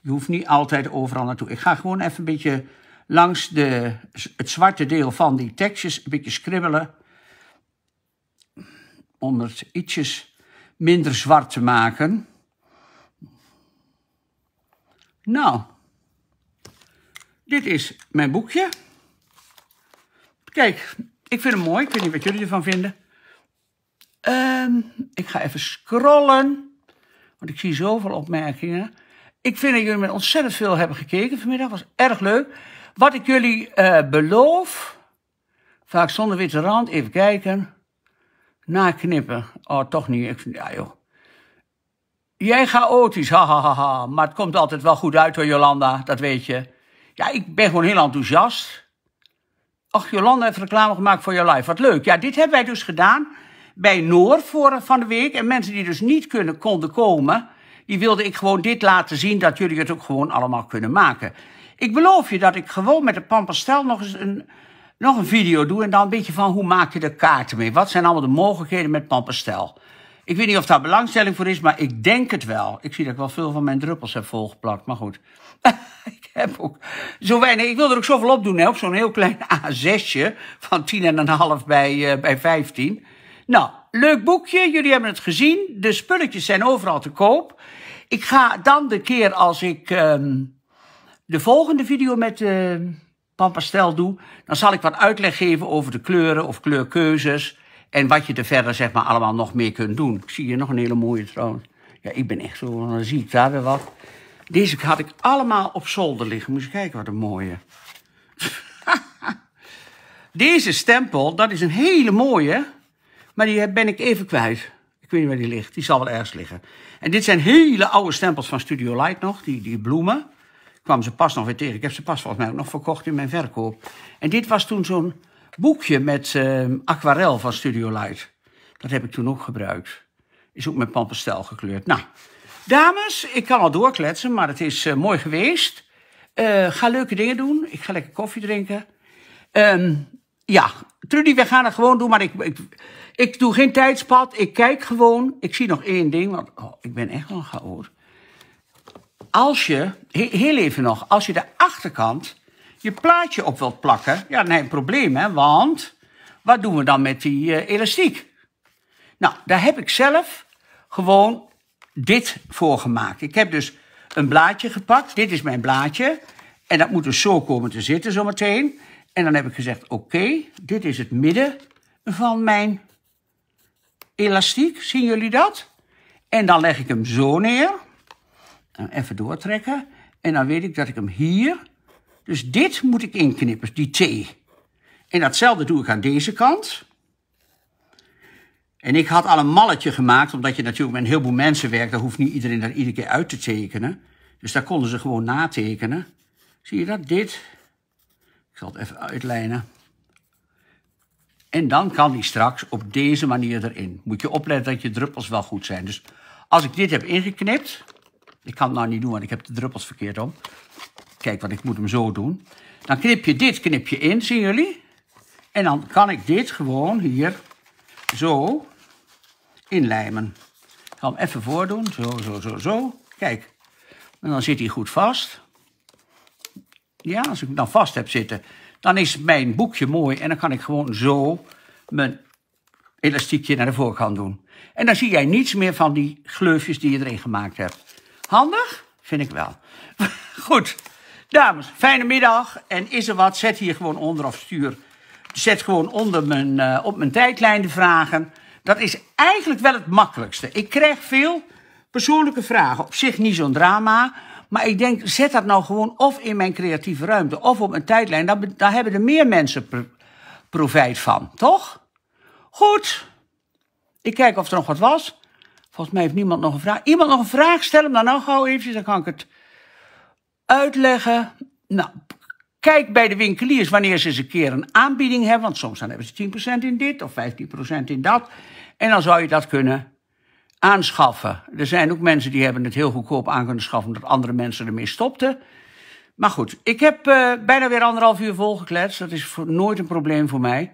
Je hoeft niet altijd overal naartoe. Ik ga gewoon even een beetje langs de, het zwarte deel van die tekstjes een beetje scribbelen. Om het ietsjes minder zwart te maken. Nou, dit is mijn boekje. Kijk, ik vind hem mooi. Ik weet niet wat jullie ervan vinden. Ehm, ik ga even scrollen, want ik zie zoveel opmerkingen. Ik vind dat jullie met ontzettend veel hebben gekeken vanmiddag. was erg leuk. Wat ik jullie eh, beloof, vaak zonder witte rand, even kijken. Naknippen. Oh, toch niet. Ik, ja joh. Jij chaotisch, ha Ha, ha. Maar het komt altijd wel goed uit hoor, Jolanda, dat weet je. Ja, ik ben gewoon heel enthousiast. Ach, Jolanda heeft reclame gemaakt voor je live. Wat leuk. Ja, dit hebben wij dus gedaan bij Noor voor, van de week. En mensen die dus niet kunnen, konden komen, die wilde ik gewoon dit laten zien, dat jullie het ook gewoon allemaal kunnen maken. Ik beloof je dat ik gewoon met de Pampastel nog eens een, nog een video doe. En dan een beetje van hoe maak je de kaarten mee? Wat zijn allemaal de mogelijkheden met Pampastel? Ik weet niet of daar belangstelling voor is, maar ik denk het wel. Ik zie dat ik wel veel van mijn druppels heb volgeplakt, maar goed. ik heb ook zo weinig. Ik wil er ook zoveel op doen, hè, op zo'n heel klein a je van 10,5 bij, uh, bij 15. Nou, leuk boekje. Jullie hebben het gezien. De spulletjes zijn overal te koop. Ik ga dan de keer als ik um, de volgende video met uh, eh, Pampastel doe, dan zal ik wat uitleg geven over de kleuren of kleurkeuzes. En wat je er verder zeg maar, allemaal nog meer kunt doen. Ik zie hier nog een hele mooie trouwens. Ja, ik ben echt zo, dan zie ik daar weer wat. Deze had ik allemaal op zolder liggen. Moet je kijken, wat een mooie. Deze stempel, dat is een hele mooie. Maar die ben ik even kwijt. Ik weet niet waar die ligt. Die zal wel ergens liggen. En dit zijn hele oude stempels van Studio Light nog. Die, die bloemen. Ik kwam ze pas nog weer tegen. Ik heb ze pas volgens mij ook nog verkocht in mijn verkoop. En dit was toen zo'n boekje met uh, aquarel van Studio Light. Dat heb ik toen ook gebruikt. Is ook met pampestel gekleurd. Nou, dames, ik kan al doorkletsen, maar het is eh, mooi geweest. Eh, ga leuke dingen doen. Ik ga lekker koffie drinken. Ehm, ja, Trudy, we gaan het gewoon doen, maar ik, ik, ik, doe geen tijdspad. Ik kijk gewoon. Ik zie nog één ding, want oh, ik ben echt wel een Als je, heel even nog, als je de achterkant je plaatje op wilt plakken, ja, dan een probleem, hè? Want wat doen we dan met die eh, elastiek? Nou, daar heb ik zelf gewoon dit voor gemaakt. Ik heb dus een blaadje gepakt. Dit is mijn blaadje. En dat moet dus zo komen te zitten zometeen. En dan heb ik gezegd, oké, dit is het midden van mijn elastiek. Zien jullie dat? En dan leg ik hem zo neer. Nou, even doortrekken. En dan weet ik dat ik hem hier dus dit moet ik inknippen, die T. En datzelfde doe ik aan deze kant. En ik had al een malletje gemaakt, omdat je natuurlijk met een heleboel mensen werkt. dan hoeft niet iedereen dat iedere keer uit te tekenen. Dus daar konden ze gewoon natekenen. Zie je dat? Dit. Ik zal het even uitlijnen. En dan kan die straks op deze manier erin. Moet je opletten dat je druppels wel goed zijn. Dus als ik dit heb ingeknipt... Ik kan het nou niet doen, want ik heb de druppels verkeerd om. Kijk, want ik moet hem zo doen. Dan knip je dit knipje in, zien jullie? En dan kan ik dit gewoon hier zo inlijmen. Ik ga hem even voordoen. Zo, zo, zo, zo. Kijk. En dan zit hij goed vast. Ja, als ik hem dan vast heb zitten, dan is mijn boekje mooi. En dan kan ik gewoon zo mijn elastiekje naar de voorkant doen. En dan zie jij niets meer van die gleufjes die je erin gemaakt hebt. Handig? Vind ik wel. Goed. Dames, fijne middag. En is er wat, zet hier gewoon onder of stuur. Zet gewoon onder mijn, eh, op mijn tijdlijn de vragen. Dat is eigenlijk wel het makkelijkste. Ik krijg veel persoonlijke vragen. Op zich niet zo'n drama. Maar ik denk, zet dat nou gewoon of in mijn creatieve ruimte of op mijn tijdlijn. Dan, hebben er meer mensen profijt van, toch? Goed. Ik kijk of er nog wat was. Volgens mij heeft niemand nog een vraag. Iemand nog een vraag? Stel hem dan nou gauw eventjes, dan kan ik het uitleggen. Nou, kijk bij de winkeliers wanneer ze eens een keer een aanbieding hebben. Want soms dan hebben ze 10% in dit of 15% in dat. En dan zou je dat kunnen aanschaffen. Er zijn ook mensen die hebben het heel goedkoop aan kunnen schaffen... omdat andere mensen ermee stopten. Maar goed, ik heb eh, bijna weer anderhalf uur volgekletst. Dat is voor, nooit een probleem voor mij.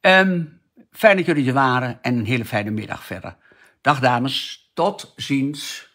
Ehm, fijn dat jullie er waren en een hele fijne middag verder. Dag dames, tot ziens.